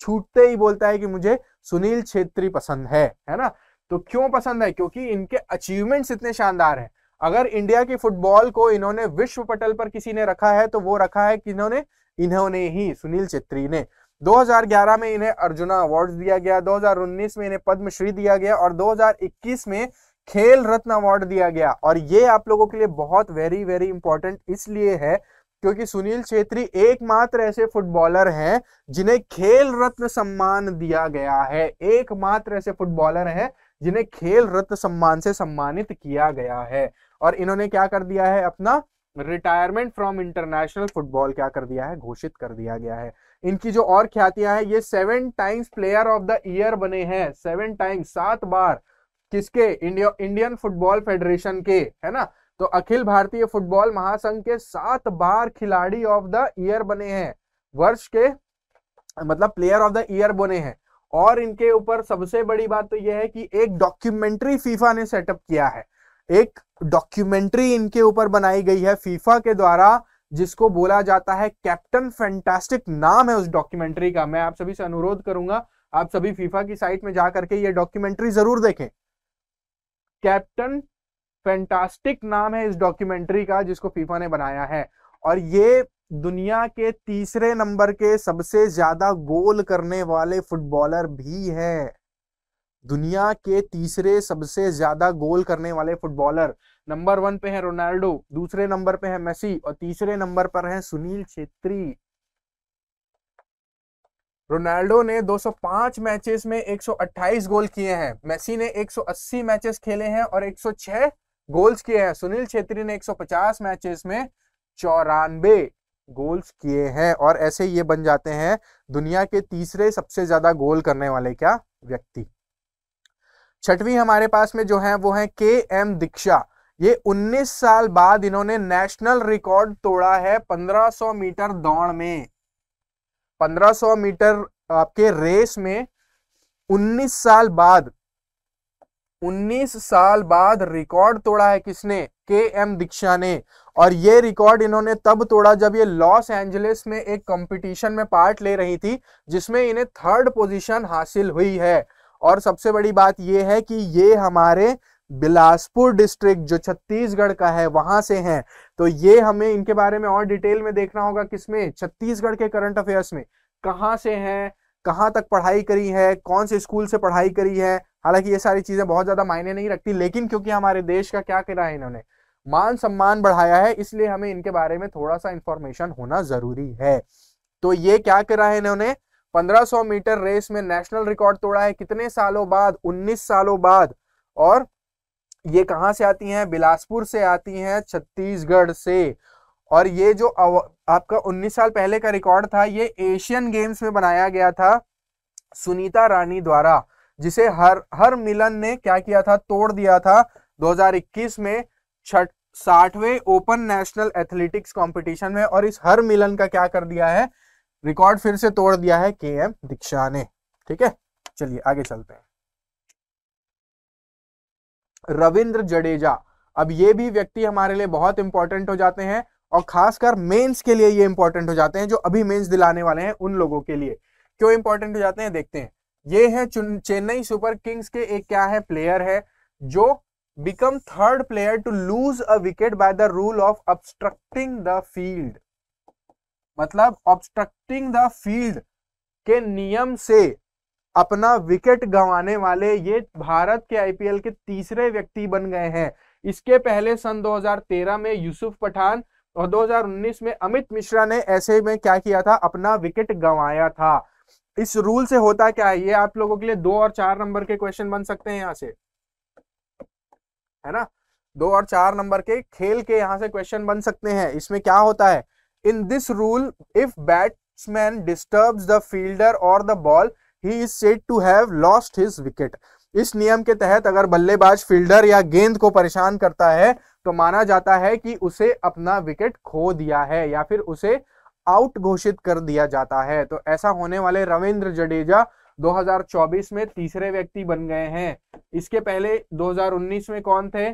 छूटते ही बोलता है कि मुझे सुनील छेत्री पसंद है है ना तो क्यों पसंद है क्योंकि इनके अचीवमेंट्स इतने शानदार हैं अगर इंडिया की फुटबॉल को इन्होंने विश्व पटल पर किसी ने रखा है तो वो रखा है कि इन्होंने इन्होंने ही सुनील छेत्री ने 2011 में इन्हें अर्जुना अवार्ड दिया गया 2019 में इन्हें पद्मश्री दिया गया और 2021 में खेल रत्न अवार्ड दिया गया और ये आप लोगों के लिए बहुत वेरी वेरी इंपॉर्टेंट इसलिए है क्योंकि सुनील छेत्री एकमात्र ऐसे फुटबॉलर हैं जिन्हें खेल रत्न सम्मान दिया गया है एकमात्र ऐसे फुटबॉलर हैं जिन्हें खेल रत्न सम्मान से सम्मानित किया गया है और इन्होंने क्या कर दिया है अपना रिटायरमेंट फ्रॉम इंटरनेशनल फुटबॉल क्या कर दिया है घोषित कर दिया गया है इनकी जो और ख्यातियां हैं ये seven times player of the year बने हैं सेवन टाइम्स सात बार किसके इंडिया इंडियन फुटबॉल फेडरेशन के है ना तो अखिल भारतीय फुटबॉल महासंघ के सात बार खिलाड़ी ऑफ द ईयर बने हैं वर्ष के मतलब प्लेयर ऑफ द ईयर बने हैं और इनके ऊपर सबसे बड़ी बात तो यह है कि एक डॉक्यूमेंट्री फीफा ने सेटअप किया है एक डॉक्यूमेंट्री इनके ऊपर बनाई गई है फीफा के द्वारा जिसको बोला जाता है कैप्टन फैंटास्टिक नाम है उस डॉक्यूमेंट्री का मैं आप सभी से अनुरोध करूंगा आप सभी फीफा की साइट में जा करके ये डॉक्यूमेंट्री जरूर देखें कैप्टन फैंटास्टिक नाम है इस डॉक्यूमेंट्री का जिसको फीफा ने बनाया है और ये दुनिया के तीसरे नंबर के सबसे ज्यादा गोल करने वाले फुटबॉलर भी हैं दुनिया के तीसरे सबसे ज्यादा गोल करने वाले फुटबॉलर नंबर वन पे है रोनाल्डो दूसरे नंबर पे है मेसी और तीसरे नंबर पर है सुनील छेत्री रोनाल्डो ने 205 मैचेस में 128 गोल किए हैं मेसी ने 180 मैचेस खेले हैं और 106 गोल्स किए हैं सुनील छेत्री ने 150 मैचेस में चौरानबे गोल्स किए हैं और ऐसे ये बन जाते हैं दुनिया के तीसरे सबसे ज्यादा गोल करने वाले क्या व्यक्ति छठवीं हमारे पास में जो है वो है के एम दीक्षा ये 19 साल बाद इन्होंने नेशनल रिकॉर्ड तोड़ा है 1500 मीटर दौड़ में 1500 मीटर आपके रेस में 19 साल बाद 19 साल बाद रिकॉर्ड तोड़ा है किसने के एम दीक्षा ने और ये रिकॉर्ड इन्होंने तब तोड़ा जब ये लॉस एंजलिस में एक कंपटीशन में पार्ट ले रही थी जिसमें इन्हें थर्ड पोजीशन हासिल हुई है और सबसे बड़ी बात यह है कि ये हमारे बिलासपुर डिस्ट्रिक्ट जो छत्तीसगढ़ का है वहां से हैं तो ये हमें इनके बारे में और डिटेल में देखना होगा किसमें छत्तीसगढ़ के करंट अफेयर्स में कहाँ से हैं कहाँ तक पढ़ाई करी है कौन से स्कूल से पढ़ाई करी है हालांकि ये सारी चीजें बहुत ज्यादा मायने नहीं रखती लेकिन क्योंकि हमारे देश का क्या करा है इन्होंने मान सम्मान बढ़ाया है इसलिए हमें इनके बारे में थोड़ा सा इंफॉर्मेशन होना जरूरी है तो ये क्या करा है इन्होंने 1500 मीटर रेस में नेशनल रिकॉर्ड तोड़ा है कितने सालों बाद 19 सालों बाद और ये कहाँ से आती हैं बिलासपुर से आती हैं छत्तीसगढ़ से और ये जो आपका 19 साल पहले का रिकॉर्ड था ये एशियन गेम्स में बनाया गया था सुनीता रानी द्वारा जिसे हर हर मिलन ने क्या किया था तोड़ दिया था 2021 में छठ साठवें ओपन नेशनल एथलेटिक्स कंपटीशन में और इस हर मिलन का क्या कर दिया है रिकॉर्ड फिर से तोड़ दिया है के एम दीक्षा ने ठीक है चलिए आगे चलते हैं रविंद्र जडेजा अब ये भी व्यक्ति हमारे लिए बहुत इंपॉर्टेंट हो जाते हैं और खासकर मेंस के लिए ये इंपॉर्टेंट हो जाते हैं जो अभी मेंस दिलाने वाले हैं उन लोगों के लिए क्यों इंपॉर्टेंट हो जाते हैं देखते हैं ये है चेन्नई सुपर किंग्स के एक क्या है प्लेयर है जो become third player to lose a wicket by the rule of obstructing the field मतलब ऑब्स्ट्रक्टिंग द फील्ड के नियम से अपना विकेट गंवाने वाले ये भारत के आईपीएल के तीसरे व्यक्ति बन गए हैं इसके पहले सन 2013 में यूसुफ पठान और 2019 में अमित मिश्रा ने ऐसे में क्या किया था अपना विकेट गंवाया था इस रूल से होता क्या है ये आप लोगों के लिए दो और चार नंबर के क्वेश्चन बन सकते हैं यहाँ से है ना दो और चार नंबर के खेल के यहाँ से क्वेश्चन बन सकते हैं इसमें क्या होता है in this rule if batsman disturb the fielder और the ball he is set to have lost his wicket इस नियम के तहत अगर बल्लेबाज फील्डर या गेंद को परेशान करता है तो माना जाता है कि उसे अपना विकेट खो दिया है या फिर उसे आउट घोषित कर दिया जाता है तो ऐसा होने वाले रविंद्र जडेजा 2024 में तीसरे व्यक्ति बन गए हैं इसके पहले 2019 में कौन थे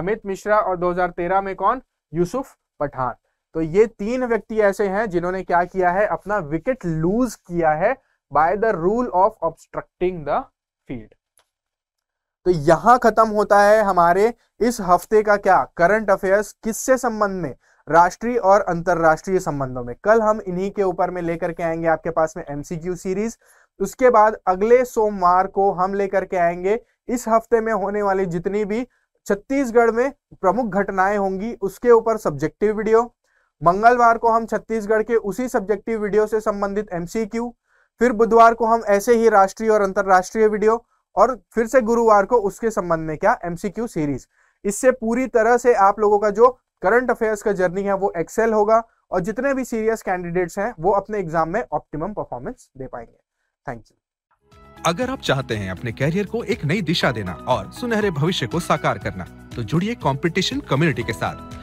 अमित मिश्रा और 2013 में कौन यूसुफ पठान तो ये तीन व्यक्ति ऐसे हैं जिन्होंने क्या किया है अपना विकेट लूज किया है by the rule of obstructing the field तो यहां खत्म होता है हमारे इस हफ्ते का क्या करंट अफेयर्स किससे संबंध में राष्ट्रीय और अंतरराष्ट्रीय संबंधों में कल हम इन्हीं के ऊपर में लेकर के आएंगे आपके पास में एमसीक्यू सीरीज उसके बाद अगले सोमवार को हम लेकर के आएंगे इस हफ्ते में होने वाली जितनी भी छत्तीसगढ़ में प्रमुख घटनाएं होंगी उसके ऊपर सब्जेक्टिव वीडियो मंगलवार को हम छत्तीसगढ़ के उसी सब्जेक्टिव वीडियो से संबंधित एमसीक्यू फिर बुधवार को हम ऐसे ही राष्ट्रीय और अंतरराष्ट्रीय वीडियो और फिर से गुरुवार को उसके संबंध में क्या एमसीक्यू सीरीज इससे पूरी तरह से आप लोगों का जो करंट अफेयर्स का जर्नी है वो एक्सेल होगा और जितने भी सीरियस कैंडिडेट्स हैं वो अपने एग्जाम में ऑप्टिमम परफॉर्मेंस दे पाएंगे थैंक यू अगर आप चाहते हैं अपने कैरियर को एक नई दिशा देना और सुनहरे भविष्य को साकार करना तो जुड़िए कंपटीशन कम्युनिटी के साथ